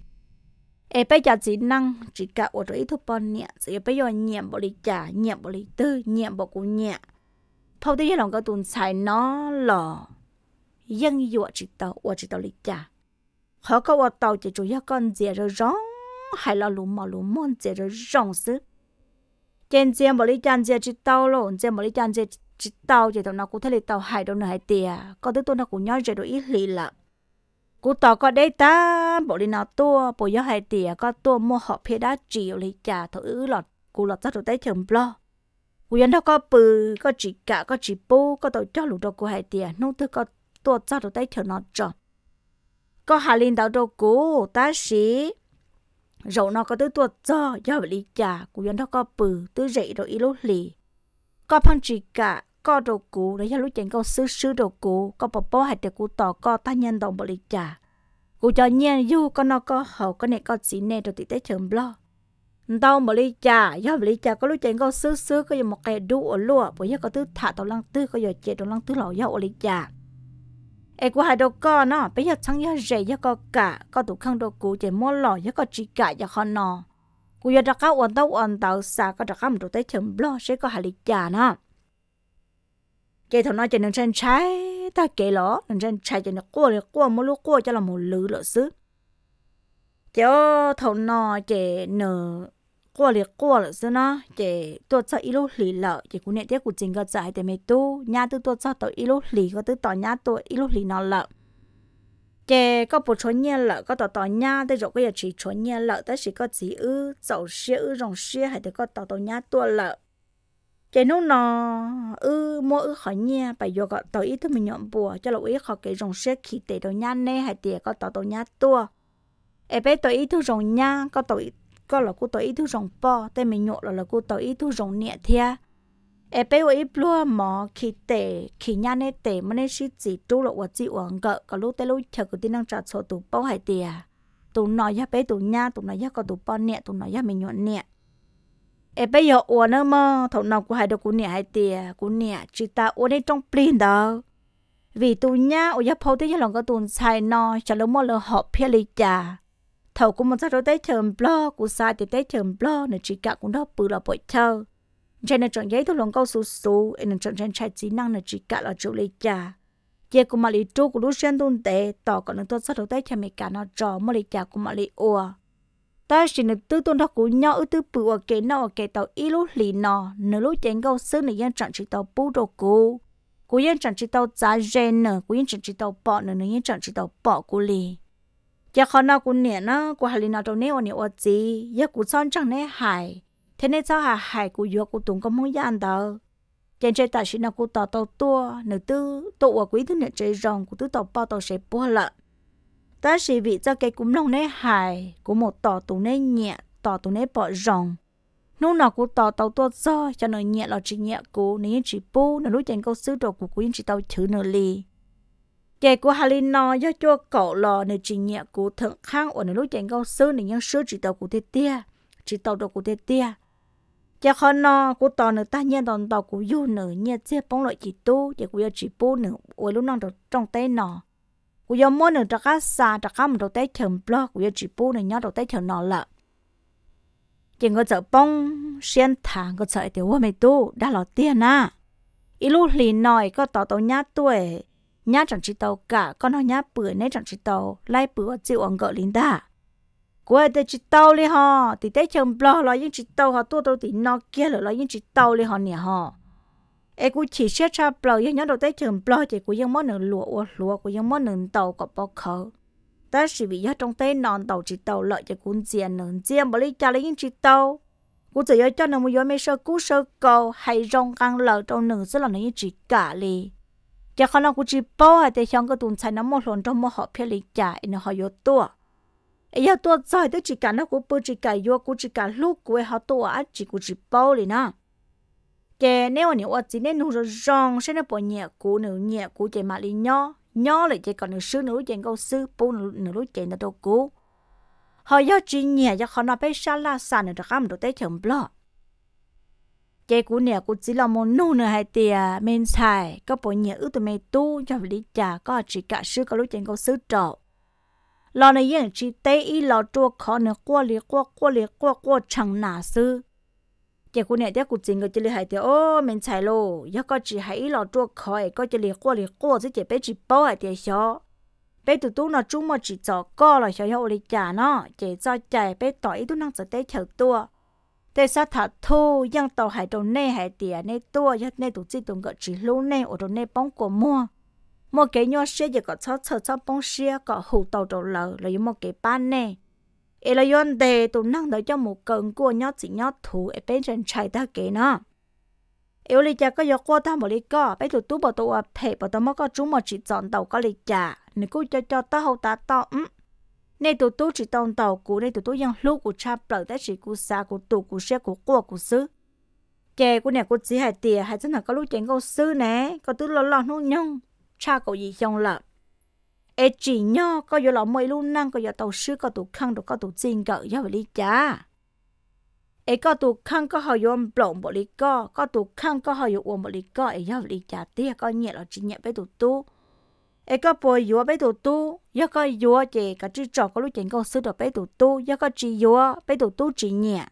ê bây giờ chỉ năng chỉ cả ở rồi ít thu bao nỉ chỉ bây giờ nhiệm bộ lý trả nhiệm bộ lý tư nhiệm bộ cũng nhẹ thâu tới lòng câu tuần xài nó lò dân dụ chỉ tàu ở chỉ tàu lý cha họ có ở tàu chỉ chủ yếu con dễ rồi rong hay là lùm mà lùm mòn dễ rồi rong xứ trên xe mà đi chăn xe chỉ tàu luôn xe mà đi chăn xe chỉ tàu chỉ tàu nào cũng thấy lịch tàu hài đâu nữa hay tiề có tới tôi nào cũng nhớ rồi đồ ít lì lợ cú tàu có đây ta bộ đi nào tua bộ yếu hay tiề có tua mua họ phía đá chịu lịch cha thử ứ lọt cú lọt rất đồ tới chừng blo cú yên đó có bự có chỉ cả có chỉ bố có tàu cho lũ đồ của hay tiề nông tư có tôi ตัวเจ้าตัวได้เถอะนอจ่อก็หาลินดาวโดกูตาสี rồi nó cho, có ta sĩ, rồi nó có tới tuột cho do lý trả của dân đó có bự tới dậy rồi ít lúc lì có phân chỉ cả có đồ cũ để cho lúc chèn con sứ sứ đồ cũ có bò bò hay để cũ tỏ có ta nhân đồng bộ lý trả cũ cho nhiên du có nó có hậu có này có chỉ nè rồi tí tế chấm lo đâu bộ lý trả do lý trả có lúc chèn con sứ sứ có một cái đu ở lụa bởi giờ có tứ thả tàu lăng tư có giờ chết tàu lăng tư lẩu do lý trả ai qua hai đồ co nó bây giờ chẳng nhớ rể giờ có cả có tụ khăn đồ cũ chạy mua lò giờ có chỉ cả giờ khó nọ cú giờ đặt cao ổn tàu ổn tàu xa có đặt cao đồ tới chấm lo sẽ có hai lý già nó cái thằng nó chạy đường trên trái ta kể lỏ đường trên trái chạy nên cua để cua mua lúa cua cho là một lứa lỡ xứ cho thằng nó chạy nở 过了过了是呢，这多少一路里了，这姑娘这古今个在的没多，伢都多少到一路里个都到伢多一路里那了。这个不穿伢了，个到到伢的这个也只穿伢了，但是个只有早些有种些还得个到到伢多了。这弄呢，呃，莫呃好伢，把有个到一都没用不，这了为好给种些起得到伢呢，还得个到到伢多。哎，别到一都种伢，个到一。có là cô tàu ít thu rồng bò, tên mình nhộ là là cô tàu ít thu rồng nhẹ thia e bé ôi ít lúa mỏ khi tệ khi nhà nè tệ mà nên suy chỉ trú là quả chỉ uống gỡ có lúc tê lúc chờ cái tin năng trả số tụ bò hay tiề. tụ nói ya bé tụ nhà tụ nói ya có tụ bò nhẹ tụ nói ya mình nhộ nhẹ e bé giờ uống nữa mà thằng nào cũng hay đâu của nhẹ hay tiề, của nhẹ chỉ ta uống đây trong plin đó vì tụ nhà uống ya phô thì ya lòng có tụ xài nò, cho lúc mà lỡ họp phe lý trà thầu cũng muốn ra rồi tới chầm blo cũng xa thì tới chầm blo nên chỉ cả cũng đó bự là bội thơ trên này chọn giấy thu lòng câu su su nên chọn trên trái trí năng nên chỉ cả là chủ lý cha giờ cũng mà lý chú cũng lúc xuyên tuôn tệ tỏ còn được tôi sát đầu tới chầm mày cả nó trò mà lý cha cũng mà lý ua ta chỉ nên tư tôn đó cũng nhau ư tư bự ở kế nó ở kế tàu ít lúc lì nọ nửa lúc chén câu sư này dân chọn chỉ tàu bù đồ cũ cũng dân chọn chỉ tàu giá rẻ nữa, cũng dân chọn chỉ tàu bỏ nữa, nửa dân chọn chỉ tàu bỏ cũ lì giờ khó nó cũng nè nó của hà lina đâu nè ổn ở gì giờ cũng son chẳng nè hại thế nên cháu hà hại của yo của tụng có muốn gian đâu trên trời tại sự nó của tao tao tua nửa tư tụ ở quý thứ nè trời rồng của tứ tao bao tao sẽ bua lợ ta chỉ vì cho cái cũng nông nè hại của một tỏ tụ nè nhẹ tỏ tụ nè bỏ rồng lúc nào cũng tỏ tàu tua do cho nó nhẹ là chỉ nhẹ cố nếu chỉ bù nó lúc chẳng câu sứ đồ của quý chỉ tàu thử nửa li chạy của Halin nó do cho cậu lò này chỉ nhẹ của thượng khang ở nơi lúc chạy cao sư này nhân sư chỉ tàu của thế tia chỉ tàu đầu của thế tia chạy khó nó của tàu nữa ta nhẹ tàu tàu của du nữa nhẹ chế bóng loại chỉ tu chạy của chỉ bố nữa ở lúc nó trong tay nó của do mỗi nữa trắc xa trắc cá một đầu tay chầm blo của chỉ bố nữa nhớ đầu tay chầm nó lợ chạy có sợ bóng xuyên thẳng có sợ tiểu hoa mày tu đã lò tiền à ít lúc lì nòi có tò tò nhát tuổi nhá chẳng chỉ tàu cả con nó nhá bữa nay chẳng chỉ tàu lại bữa chịu ông gọi lính đà quê tê chỉ tàu li họ thì tê chồng blo lo những chỉ tàu họ tua tàu thì nó kia là lo những chỉ tàu li họ nè họ em cũng chỉ xét cha blo những nhóm đầu tê chồng blo chỉ của những món nền lúa ô lụa của những món nền tàu có bao khờ ta chỉ bị nhớ trong tay non tàu chỉ tàu lợi cho cuốn diện nền diện bởi lý cha lấy những chỉ tàu cô chỉ cho nó một yếu mấy sơ cú sơ cầu hay rong căng lờ trong nền sẽ là những chỉ cả li giờ khả năng của chị bao hay để xong cái tuần sai nó mua lon trong mua họ phía lý giải nó họ yếu tua yếu tua rồi tới chỉ cả nó của bơ chỉ cả yếu của chỉ cả lúc của họ tua á chỉ của chị bao liền nè cái nếu như ở chỉ nên nó rong sẽ nó bỏ nhẹ cú nữ nhẹ cú chị mà lý nhỏ nhỏ lại chị còn nữ sư nữ chị câu sư bố nữ nữ chị nó đâu cú, họ do chỉ nhẹ cho họ nó bé xa la xa nữa cho khám được tới chồng blog เจกูเนี่ยกูจีลมนู่นเนห่ยเตียเมนชชยก็ปนเนี่ยอตัวเมตู้จำลิจาก็จีกะซื้อก็รู้จังก็ซื้อจรลในยังจีเตอีเลาตัวขอเนี่ยกัวเลียกัวกัวเลียกัวกัวชังหนาซื้อเจ้ากูเนี่ยเดีากูจริงก็จะเลยหายเตียโอ้เมนใช่โลยก็จีหายเีลอตัวขอเอก็จะเลียกัวเลียกัวซื้อเจไปจีปเวยเตียวชอไปตุตุนอจุ่มมาจีจอก็เลยชอยอุลิจาเนาะเจ้าใจไปต่อยีตุนังจะเตเฉลตัวแต่สัตว์ทูยังต่อหายตรงเน่หายเตียในตัวยัดในตุจิตรงก็จีรู้เน่อตรงเน่ป้องกัวมัวมัวเกยอเสียก็ชอบชอบชอบป้องเสียก็หูต่อตรงเลยเลยมัวเกยป้านเน่เอลยอนเดตุนั่งเดี๋ยวจะหมูเกินกัวยอดสิยอดถูเอเป็นเชนชัยตาเกยเนาะเอลิจ่าก็ยกว่าทำบริก็ไปถูตู้บ่ตัวเพ่บ่ตัวมันก็จุ้มมาจีจอนเต่าก็ลิจ่าหนูกูจะจอดตาหูตาต่ออืม nay tụi tôi chỉ tông tàu của nay tụi tôi dân lúc của cha bảo tới chỉ của xa của tụ của xe của cô của xứ kẻ của nhà của chỉ hai tiền hai chân là có lúc chén câu xứ nè có tứ lo lo nô nhung cha cậu gì không lợn ê chỉ nho có giờ lọ mây luôn năng có giờ tàu xứ có tụ khăn được có tụ xin gỡ do vậy đi cha ê có tụ khăn có hỏi yom blong bộ lý co có tụ khăn có hỏi yom bộ lý co ê do vậy cha tia có nhẹ là chỉ nhẹ với tụ tu ai có bồi yếu bé tụ tu yếu có yếu chị cả chữ trọ có lúc chuyện con sư được bé tụ tu yếu có chỉ yếu bé tụ tu chỉ nhẹ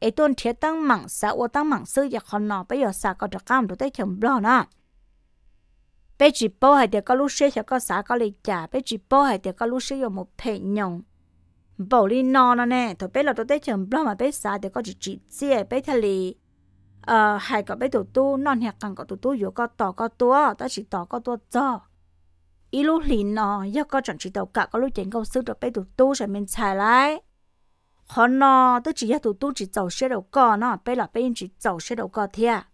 ai tuân thiết tăng mảng xã ô tăng mảng sư và con nọ bé yếu xã có được cam được tới chồng lo nè bé chỉ bao hay để có lúc xe sẽ có xã có lịch trả bé chỉ bao hay để có lúc xe yếu một phe nhồng bảo đi nọ nè nè thôi bé là tôi tới chồng lo mà bé xã để có chỉ chỉ chia bé thay lì ờ hay có bé tụ tu non hạt càng có tụ tu yếu có tỏ có tua ta chỉ tỏ có tua cho 一路林呢，要搞整治到搞搞路点搞收着被都都上面踩来，好呢，都只要都都只走些了搞呢，被了被人只走些了搞天，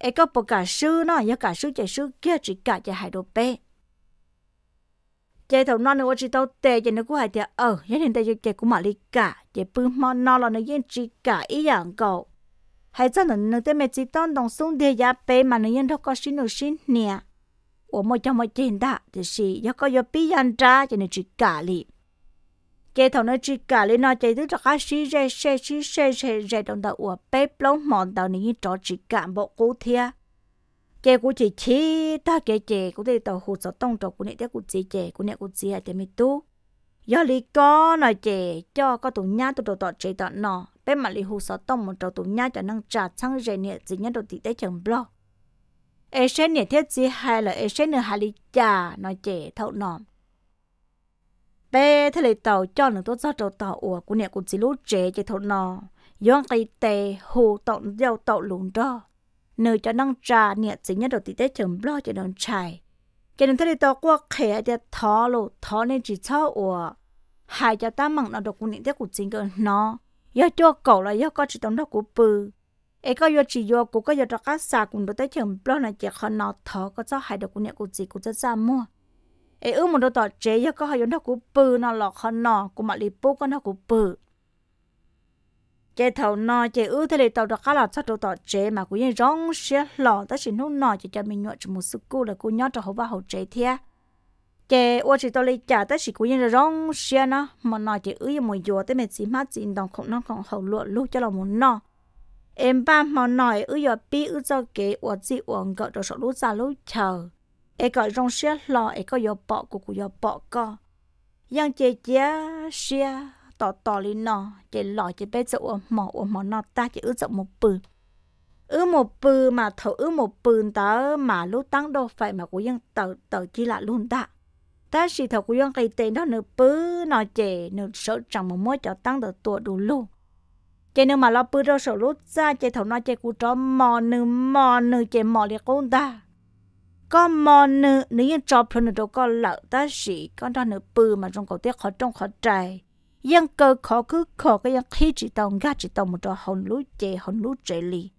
哎个不搞收呢，要搞收就收，叫只搞就还多被。chạy thầu non nữa chỉ tao tệ chạy nó cũng hay tệ ờ hiện tại tệ chạy cũng mà đi cả chạy bưng mà nọ là nó yên chỉ cả ý dạng cậu hay chắc là nó tệ mẹ chỉ tao đồng xuống để giá bé mà nó yên đâu có xin được xin nè 我们这么简单，就是要个要比人渣就能去咖喱。chế thầu nó chỉ cả lên nó chế tức là cái gì rẻ rẻ chỉ rẻ rẻ rẻ đồng tàu của bé plong mòn tàu này cho chỉ cả bộ cố thia chế cũng chỉ chỉ ta chế chế cũng để tàu hụt sợ tông trọc của này thế cũng chỉ chế của này cũng chỉ là chế mi tu do lý có nói chế cho có tụ nhá tụ tàu chế tàu nọ bé mà lý hụt sợ tông một trọc tụ nhá cho năng trả sang rẻ nè chỉ nhá đầu tí tế chẳng blo ai sẽ nhảy thiết gì hay là ai sẽ nửa hà lý già nó trẻ thấu nòm bé thế là tàu cho nửa tốt ra tàu tàu ủa của nhảy cũng chỉ lú trẻ chỉ thấu nò yon cây tè hồ tàu giao tàu lùn đó nửa cho năng trà nhảy chỉ nhất đầu tí tết chấm lo cho năng chài cho nên thế là tàu qua khẻ để thò lù nên chỉ thấu ủa hai cho ta mặn nó đọc của nhảy tết của chính cơ nó do cho cậu là do có chỉ tông đó của bự ấy có yo chỉ yo cũng có yo cho các cũng được tới trường lo này chỉ khó nó thở có cho hai được cũng nhẹ cũng gì cũng rất ra mua ấy ước một đôi tỏ chế yo có hai yo nó bự nó lọ khó nó cũng mà lì bố có nó cũng bự chế thầu nó chế ước thế này tàu được các đôi tỏ chế mà cũng như rong xe lọ tới chỉ nó nó chỉ cho mình nhọ cho một sự là cô nhọ cho hậu ba hậu chế thiệt chế ô chỉ tao lấy trả tới chỉ cũng như rong xe nó mà nó chỉ ước một yo tới mình chỉ mát chỉ đồng không nó còn hậu lụa lúc cho là muốn nó em ba mò nổi ư giờ bi ư do kế ở gì uống gọi đồ sổ lúc ra lúc chờ em gọi rong xe lò em có giờ bỏ của của giờ bỏ co yang chế chế xe tỏ tỏ lên nọ chế lò chế bé dậu uống mò uống mò nọ ta chế ư dậu một bự ư một bự mà thầu ư một bự tớ mà lúc tăng đâu phải mà của yang tờ tờ chỉ là luôn ta. ta chỉ thầu của yang cái tên đó nửa bự nọ chế nửa sợ chẳng một mối cho tăng được tuổi đủ luôn chế nếu mà lo bự đâu sổ rút ra chế thầu nó chế cú chó mò nữ mò nữ chế mò liệt con ta có mò nữ nữ yên chó phần nữ đâu có lợ ta sĩ con ta nữ bự mà trong cổ tiết khó trong khó trai yên cơ khó cứ khó cái yên khí chỉ tàu ngã chỉ tàu một trò hồn lú chế hồn lú chế li,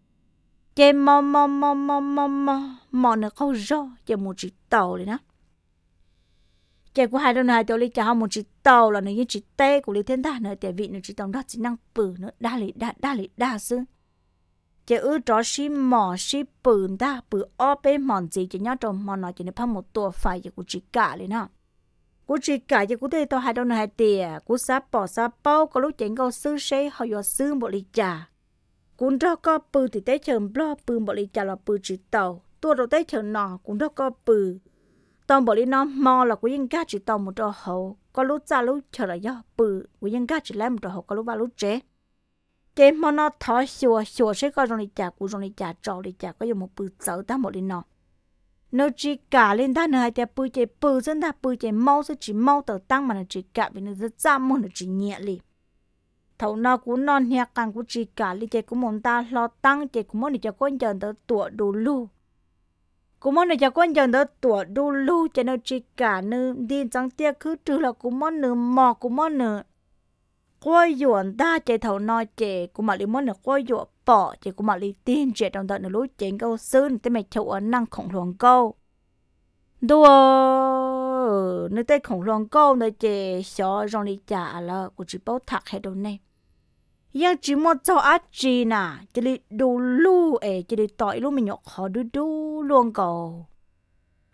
chế mò mò mò mò mò mò mò nữ không rõ chế một chỉ tàu đấy nè chè của hai đôi này tôi lấy chả một chỉ tàu là nó như chỉ tê của lý thiên ta nữa tại vị nó chỉ tàu đó chỉ năng bự nữa đa lý đa đa lý đa sư chè ư trò xí mỏ xí bự ta bự o bê mòn gì chè nhá trong mòn nó chỉ nó phong một tổ phải chè của chỉ cả lên ha của chỉ cả chè của tôi tàu hai đôi này tìa của sa bỏ sa bao có lúc chén câu sư xe họ yo sư bộ lý chả cũng đó có bự thì tới chồng lo bự bộ lý chả là bự chỉ tàu tua đầu tới chồng nọ cũng đó có bự tôm bỏ đi nó mò là của dân cá chỉ tôm một trò hồ, có lúc cha lúc chờ là do bự của dân cá chỉ lấy một trò hồ, có lúc ba lúc chế chế mà nó thó xùa xùa sẽ có trong đi chả của trong đi chả trò đi chả có dùng một bự sợ ta một đi nó nó chỉ cả lên ta nữa hay ta bự chế bự dân ta bự chế mau sẽ chỉ mau tờ tăng mà nó chỉ cả vì nó rất cha mà nó chỉ nhẹ liền thầu nó cũng non nhẹ càng cũng chỉ cả li chế cũng muốn ta lo tăng chế cũng muốn để cho con chờ tới tuổi đủ lu cũng món này cho con giờ nó tủa đu lu cho nó chỉ cả nữ đi chẳng tiếc cứ trừ là cũng món nữ mò cũng món nữ quay yuan ta chế thầu nói chế cũng mà lý món nữ quay yuan bỏ chế cũng mà lý tin chế trong tận lối chế câu sơn thế mày chịu ở năng khổng luồng câu đùa nơi tây khổng luồng câu nơi chế xó rong lý trả là của chỉ bảo thạc hệ đầu này giờ chỉ một cháu á chị nà chỉ đi đu lu ấy chỉ đi tội lúc mình nhọc họ đu đu luôn cầu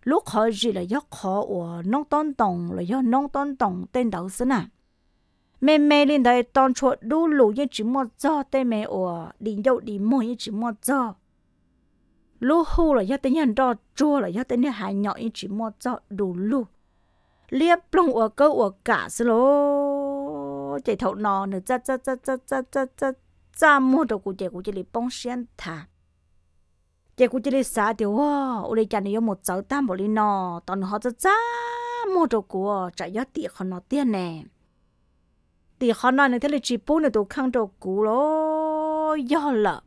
lúc họ gì là giấc họ của nông tôn tổng là do nông tôn tổng tên đầu xứ nà mẹ mẹ lên đây toàn chuột đu lù như chỉ một giờ tên mẹ của đi dậu đi mua như chỉ một giờ lúc hù là do tên nhân đo chua là do tên nhân hải nhỏ như chỉ một giờ đu lù liếp lòng của cơ của cả xứ lô chạy thấu nò nữa cha cha cha cha cha cha cha cha mua đồ cụ chạy của chị đi bông sen thả chạy của chị đi xả thì ô ô đi chạy này một cháu tam bỏ đi nò, tao nó cha cha mua đồ cụ chạy gió tiệc khó nó tiền nè tiệc khó nó này thế là chỉ bún này tụ khăn đồ cũ lo do lợ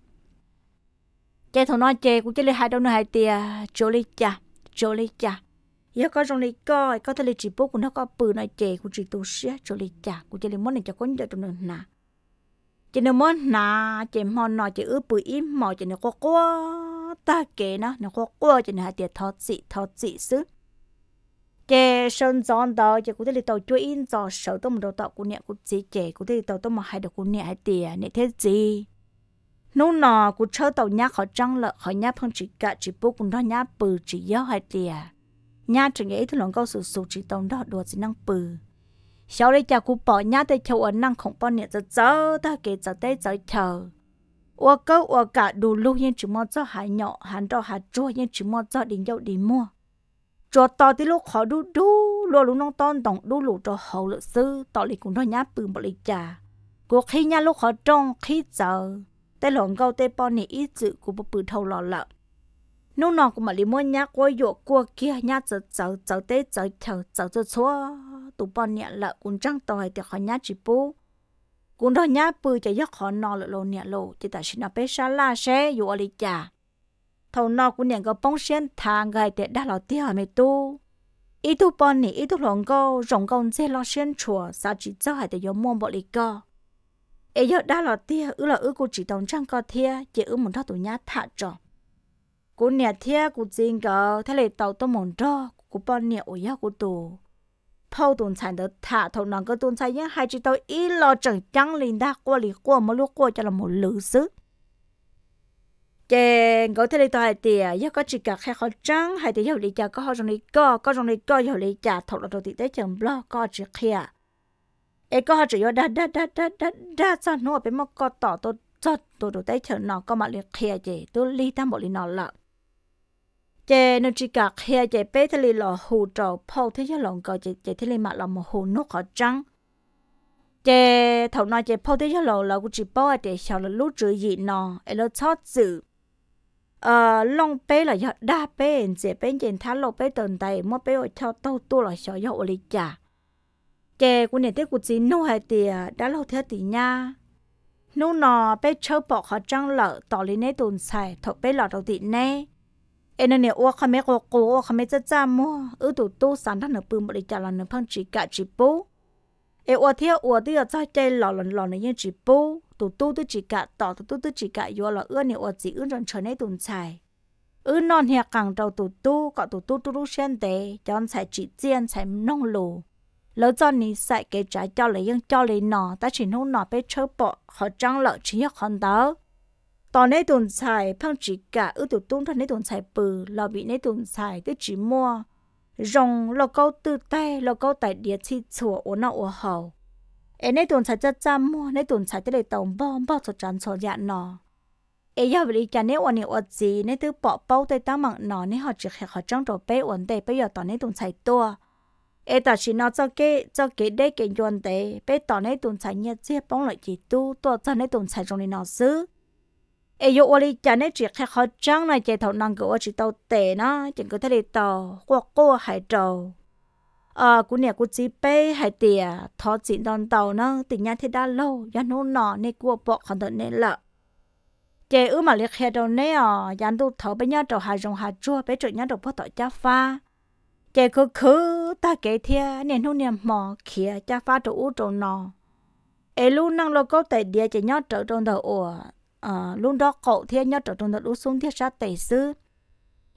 chạy thấu nò chạy của chị đi hai đâu nữa hai tiệt chỗ đi cha chỗ đi cha giờ có trong này coi có thể là chỉ bố của nó có bự nói chè của chỉ tu sửa cho lấy chả của chỉ lấy món này cho con giờ trong này nà chỉ nên món nà chỉ món nọ chỉ ướp bự im mò chỉ nên có quá ta kể nó nó có quá chỉ nên hạt tiền thọ dị thọ dị xứ chè sơn giòn đó chè của thể là tàu chui in giò sầu tôm đầu tàu của nẹt của chị chè của thể là tàu tôm mà hai đầu của nẹt hai tiền nẹt thế gì nô nọ của chơi tàu nhá khỏi trăng lợ khỏi nhá phong chỉ cả chỉ bố của nó nhá bự chỉ yếu hai tiền nhà trường ấy thì lòng câu sự sụt chỉ tông đó đùa chỉ năng bự sau đây cha cụ bỏ nhà tới chầu ở năng không bao nhiêu giờ giờ ta kể giờ tới giờ chờ ô câu ô cả đủ lu nhưng chỉ mua cho hải nhỏ hắn đó hạt chua nhưng chỉ mua cho đình dậu đình mua cho to thì lúc khó đu đu lo lúc nông ton tổng đu lụ cho hậu lự sư tỏ lì cũng thôi nhá bự bỏ lì trà cô khi nhà lúc khó trong khi giờ tới lòng câu tới bao nhiêu ít chữ cụ bự thâu lò lợn nô nọ cũng mà li mua nhá coi dụ qua kia nhá chở chở chở tê chở chở chở chở xóa tụ bọn nhẹ là cũng chẳng tòi thì khỏi nhá chỉ bố cũng đó nhá bự cho giấc khỏi nọ lợ lô nhẹ lô thì ta xin nó bé xa la xe dụ ở đi chả thầu nọ cũng nhẹ có bóng sen thang gai để đã lọ tia mày tu ý tu bọn nhỉ ý tu lòng câu rồng công dê lo sen chùa sao chỉ cho hai để giống mua bọn đi co ấy giờ đã lọ tia ư là ư cô chỉ đồng chẳng có thia chỉ ư một thao tụ nhá thả trọ cú nè thia cú chính cờ thế là tàu tôi mòn cho cú bọn nè ôi ya cú tù phao tuần sản được thả thầu nòng cơ tuần sản nhé hai chỉ tàu ít lo chẳng chẳng liền đã qua lì qua mà lúc qua cho là một lữ xứ chè ngõ thế này hai tiền, do có chỉ cả hai khó trắng hai tiền hiểu lý trả có họ trong lý co có trong lý co hiểu lý trả thầu là đầu tiên tới chừng lo có chỉ kia ấy có họ chỉ do đa đa đa đa đa đa sao nó bên mà có tỏ tôi cho tôi đầu tới chồng nó có mà lý kia chè tôi lý tam bộ lý nó lợn เจนจิกาเฮียเจเป้ทะเลหล่อหูเจ้าพ่อที่ยหลงก็เจเจทะเลมาลำหูนกขจังเจเถานอเจพ่อที่ยหลงเรากูจีป้อเจชาวลูจือยีนอเอลชอบจืเอ่อลงเป้หลอยด้าเปเจเป้เจนทันลงเป้ตนไตมั่เป้อชาวเต้าตัวหลอชายอลิจาเจกูเนี่ยที่กูจีนู่หายเตียด้าเราเธอตีนานู่นอเป้เช่าปอกขอจังเหล่อต่อลิในตุนใส่ถกเป้หล่อเราตีแน่เอ็นเนี่ยอ้วกเขาไม่โกโก้เขาไม่จะจำมั่วเออตุตุสันท่านเน่อปืนบริจาคหล่งนพังจีกะจีปูเออเที่ยวอวดที่วใจใจหล่อหล่อหล่อในี่ยังจีปูตุ่ตุตุ้จีกะต่อตุตุตุ้จีกะยัวหล่อเอื้อเนี่ยอวจีเอื้อจนเฉยในตุนใจเอื้อนอนเฮียกังเ้าตุตุ้ก็ตุตุตุ้รเช่นเตยย้อนใส่จีเจียนใส่น่องลูแล้วจอนนี้ใส่เกจ่ายเจ้าเลยยังเจ้าเลยหนอแต่ฉันหุ่นหนอไปเชิดปอกเขาจังหล่อชี้ยคอนเตอร์ตอนนี้ตุนใส่พังจีกะอือตุตุ้งท่านนี้ตุนใส่ปือเราบีนี้ตุนใส่ตัวจีมัวรงเราก็ตื้อแต่เราก็แต่เดียที่ชัวโอนาโอเฮาเอ้นี้ตุนใส่จะจำมัวนี้ตุนใส่จะได้ตองบ้องบ้องสดจันสดยะนอเอ้ยาบริการนี้วันนี้อดจีนี้ตื้อเปาะเป้าแต่ตั้งมังนอนี่เขาจะแค่เขาจ้องตัวเป้อวนแต่ไปอยู่ตอนนี้ตุนใส่ตัวเอตาชินอจะเกจะเกได้เก่งยวนแต่ไปตอนนี้ตุนใส่เนี่ยเจี๊ยป้องเลยจีตู้ตัวจะนี้ตุนใส่ตรงนี้นอซื้อ ai yêu yo lý cha ne chỉ khai khó chăng này chạy thầu năng cửa chỉ tàu tệ nó chẳng có thể đi tàu qua cô hải tàu à ờ, cú nè cú chỉ bê hải tìa thọ chỉ đòn tàu nó tình nhà thế đã lâu ya nô nọ nè cua bỏ còn đợt nè lợ chạy ước mà liệt khai đầu nè à ờ, dàn tu thở bên nhà tàu hải rồng hải chua bé chỗ nhà đầu phố tàu cha pha chạy cứ cứ ta kể thia nè nô nè mò khía cha pha trầu u trầu nọ ai luôn năng lo có tại địa chạy nhót trở trong tàu ủa ờ luôn đó cậu thế nhớ trở trong đó lúc xuống thiết sát tẩy sư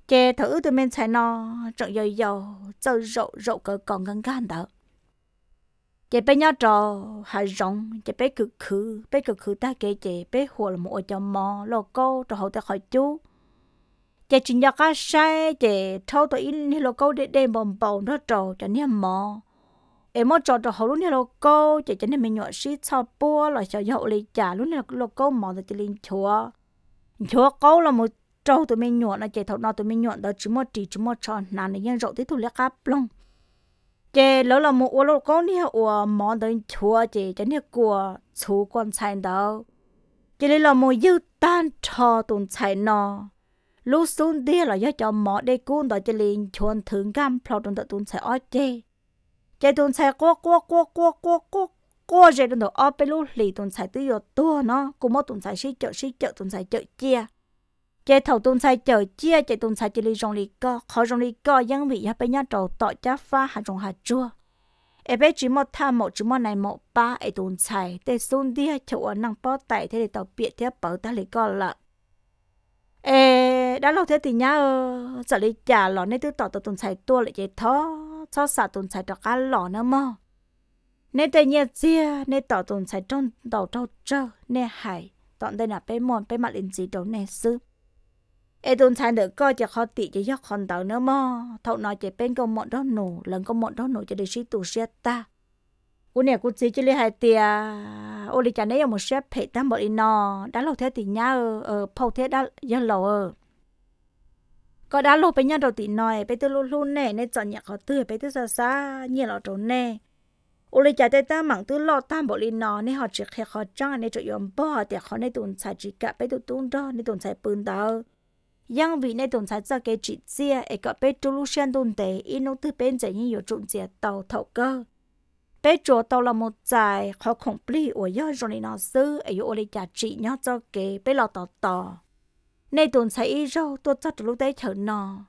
chè thử từ bên trái nó trận dầu dầu cho rộ rộ cỡ còn gần gan đó chè bé nhớ trò hà rộng chè bé cực khứ bé cực khứ ta kể chè bé hồ là một ở trong mò lò câu trò hậu ta khỏi chú chè chỉ nhớ cá sai chè thâu tụi in lò câu để đem bồng bầu nó trò cho nên mò em mới cho cho họ luôn theo cô chỉ chính mình nhọ xí cho bua là cho họ lấy trả luôn theo lô cô mỏ thì lên chùa chúa cô là một trâu tụi mình nhọ là chỉ thầu nó tụi mình nhọ đó chỉ một chỉ chỉ một tròn nàn này nhân rộng tí thủ liếc áp luôn chỉ lỡ là một ô lô cô nha ô mỏ tới chùa chỉ chính theo của chú con trai đó chỉ là một dư tan trò tụi trai nó lúc xuống đi là do cho mỏ đây cuốn đó chỉ liền chuồn thưởng cam, phao trong tự tụi trai ở chơi chạy tuần chạy qua qua qua qua qua qua qua chạy tuần ở bên lúc lì tuần chạy tự do tua nó cũng mất tuần chạy xí chợ xí chợ tuần chạy chợ chia chạy thầu tuần chạy chợ chia chạy tuần chạy chỉ lì rong lì co khó rong lì co dân vị hai bên nhau trầu tọt chá pha hạt rong hạt chua ai bé chỉ một tham một chỉ một này một ba ai tuần chạy để xuống đi chỗ ở năng bao tải thế để tàu biệt thế bảo ta lì co lợn ê đã lâu thế thì nhá giờ lấy trả lọ nên tôi tỏ tao tuần chạy tua lại chạy thó cho xả tồn tại đó cá lọ nữa mà nên tại nhà chia nên tạo tồn tại trong đầu trâu trơ nên hải tọn đây là bên mòn bên mặt linh chỉ đầu này sư ê tồn tại được coi cho khó tị cho giấc hòn tàu nữa mà thậu nói chỉ bên công mọn đó nổ lần công mọn đó nổ cho để sĩ tù xe ta cú nè cú chỉ cho lấy hai tia ô lý chả nấy một xe phê tam bọn nó đã lâu thế thì nhá ờ ờ phâu thế đã giờ lâu ờ có đã lô bé nhau đầu tí nói bé tôi lô lô nè nên chọn nhạc họ tươi bé tôi xa xa nhiều lọ trốn nè ô lê chạy tới ta mảng tôi lọ tam bộ lên nó nên họ chỉ khé họ trăng nên chỗ yếm họ tiệt họ nên tồn xài chỉ cả bé tôi tồn đó nên tồn xài bươn đó yang vị nên tồn xài cho cái chỉ chia ấy có bé tôi lô xuyên tồn tế in nó bên dậy như nhiều trộn chia tàu thầu cơ bé chỗ tàu là một dài họ khổng pli ở do rồi nó sư ấy ô lê chạy chỉ nhau cho cái bé lọ tàu tàu nay tuần xảy rau tôi chắc lúc đấy thở nò,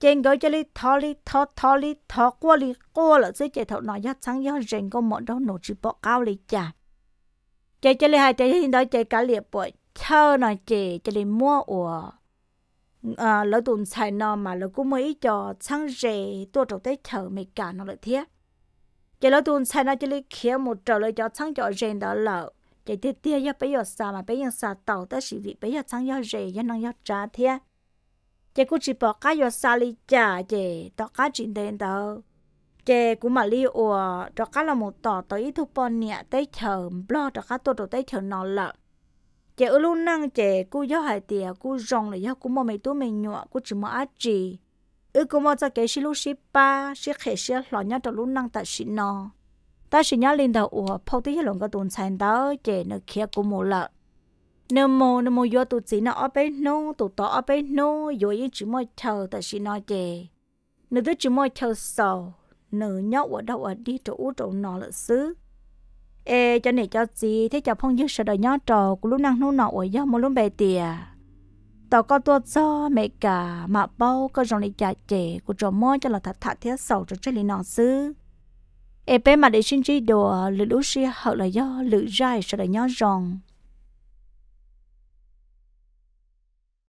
trên gói cho li thò li thò thò li thò qua li qua là dưới chạy thọ nọ giác sáng giác rèn có mọn đó nổ chỉ bỏ cao li chả chạy cho li hai chạy hiện đó chạy cả liệp bỏ chờ nò chạy cho li mua ủa à lỡ tuần sai nò mà lỡ cũng mới cho sáng rè tôi trong tới thở mày cả nó lại thiết chạy lỡ tuần sai nò cho li kia một trở lại cho sáng cho rèn đó lỡ để tiệt tiệt, yo bây giờ sao mà bây giờ sao tàu tới sự việc bây giờ sang yo rề yo năng yo trả thế chị cũng chỉ bỏ cái yo sao đi trả chị tao cái chuyện đến đâu chị cũng mà li ủa tao cái là một tàu tới ít thu bọn nhẹ tới chờ lo tao cái tôi tới chờ nó lợ chị ở luôn năng chị cũng yo hai tiệt, cũng rong là yo cũng mà mấy tuổi mình nhọ cũng chỉ mà ăn gì, ư cũng mà cho cái xí lúc xí ba xí khé xí lọ nhá tao luôn năng tại xí nó ta sẽ nhớ lên đầu ủa phao tí hết lòng cái tuần sản đó trẻ nó kia cũng mồ lợ nếu mồ nếu mồ do tụ chỉ nó ở bên nô tụ tỏ ở bên nô do ý chỉ mỗi chờ ta sẽ nói trẻ nếu tôi chỉ mỗi chờ sầu nữ nhớ ở đâu ở đi chỗ ú chỗ nọ là xứ ê cho này cho gì thế cho phong dư sợ đời nhớ trò của lúc năng nô nọ ở do một lúc bè tìa tao có tua cho mẹ cả mà bao có dòng này chạy trẻ của trò môi cho là thật thật thế sầu cho chơi lý nọ xứ epe mà để sinh chi đồ lự lũ xia hậu là do lự dài sợ là nhó ròn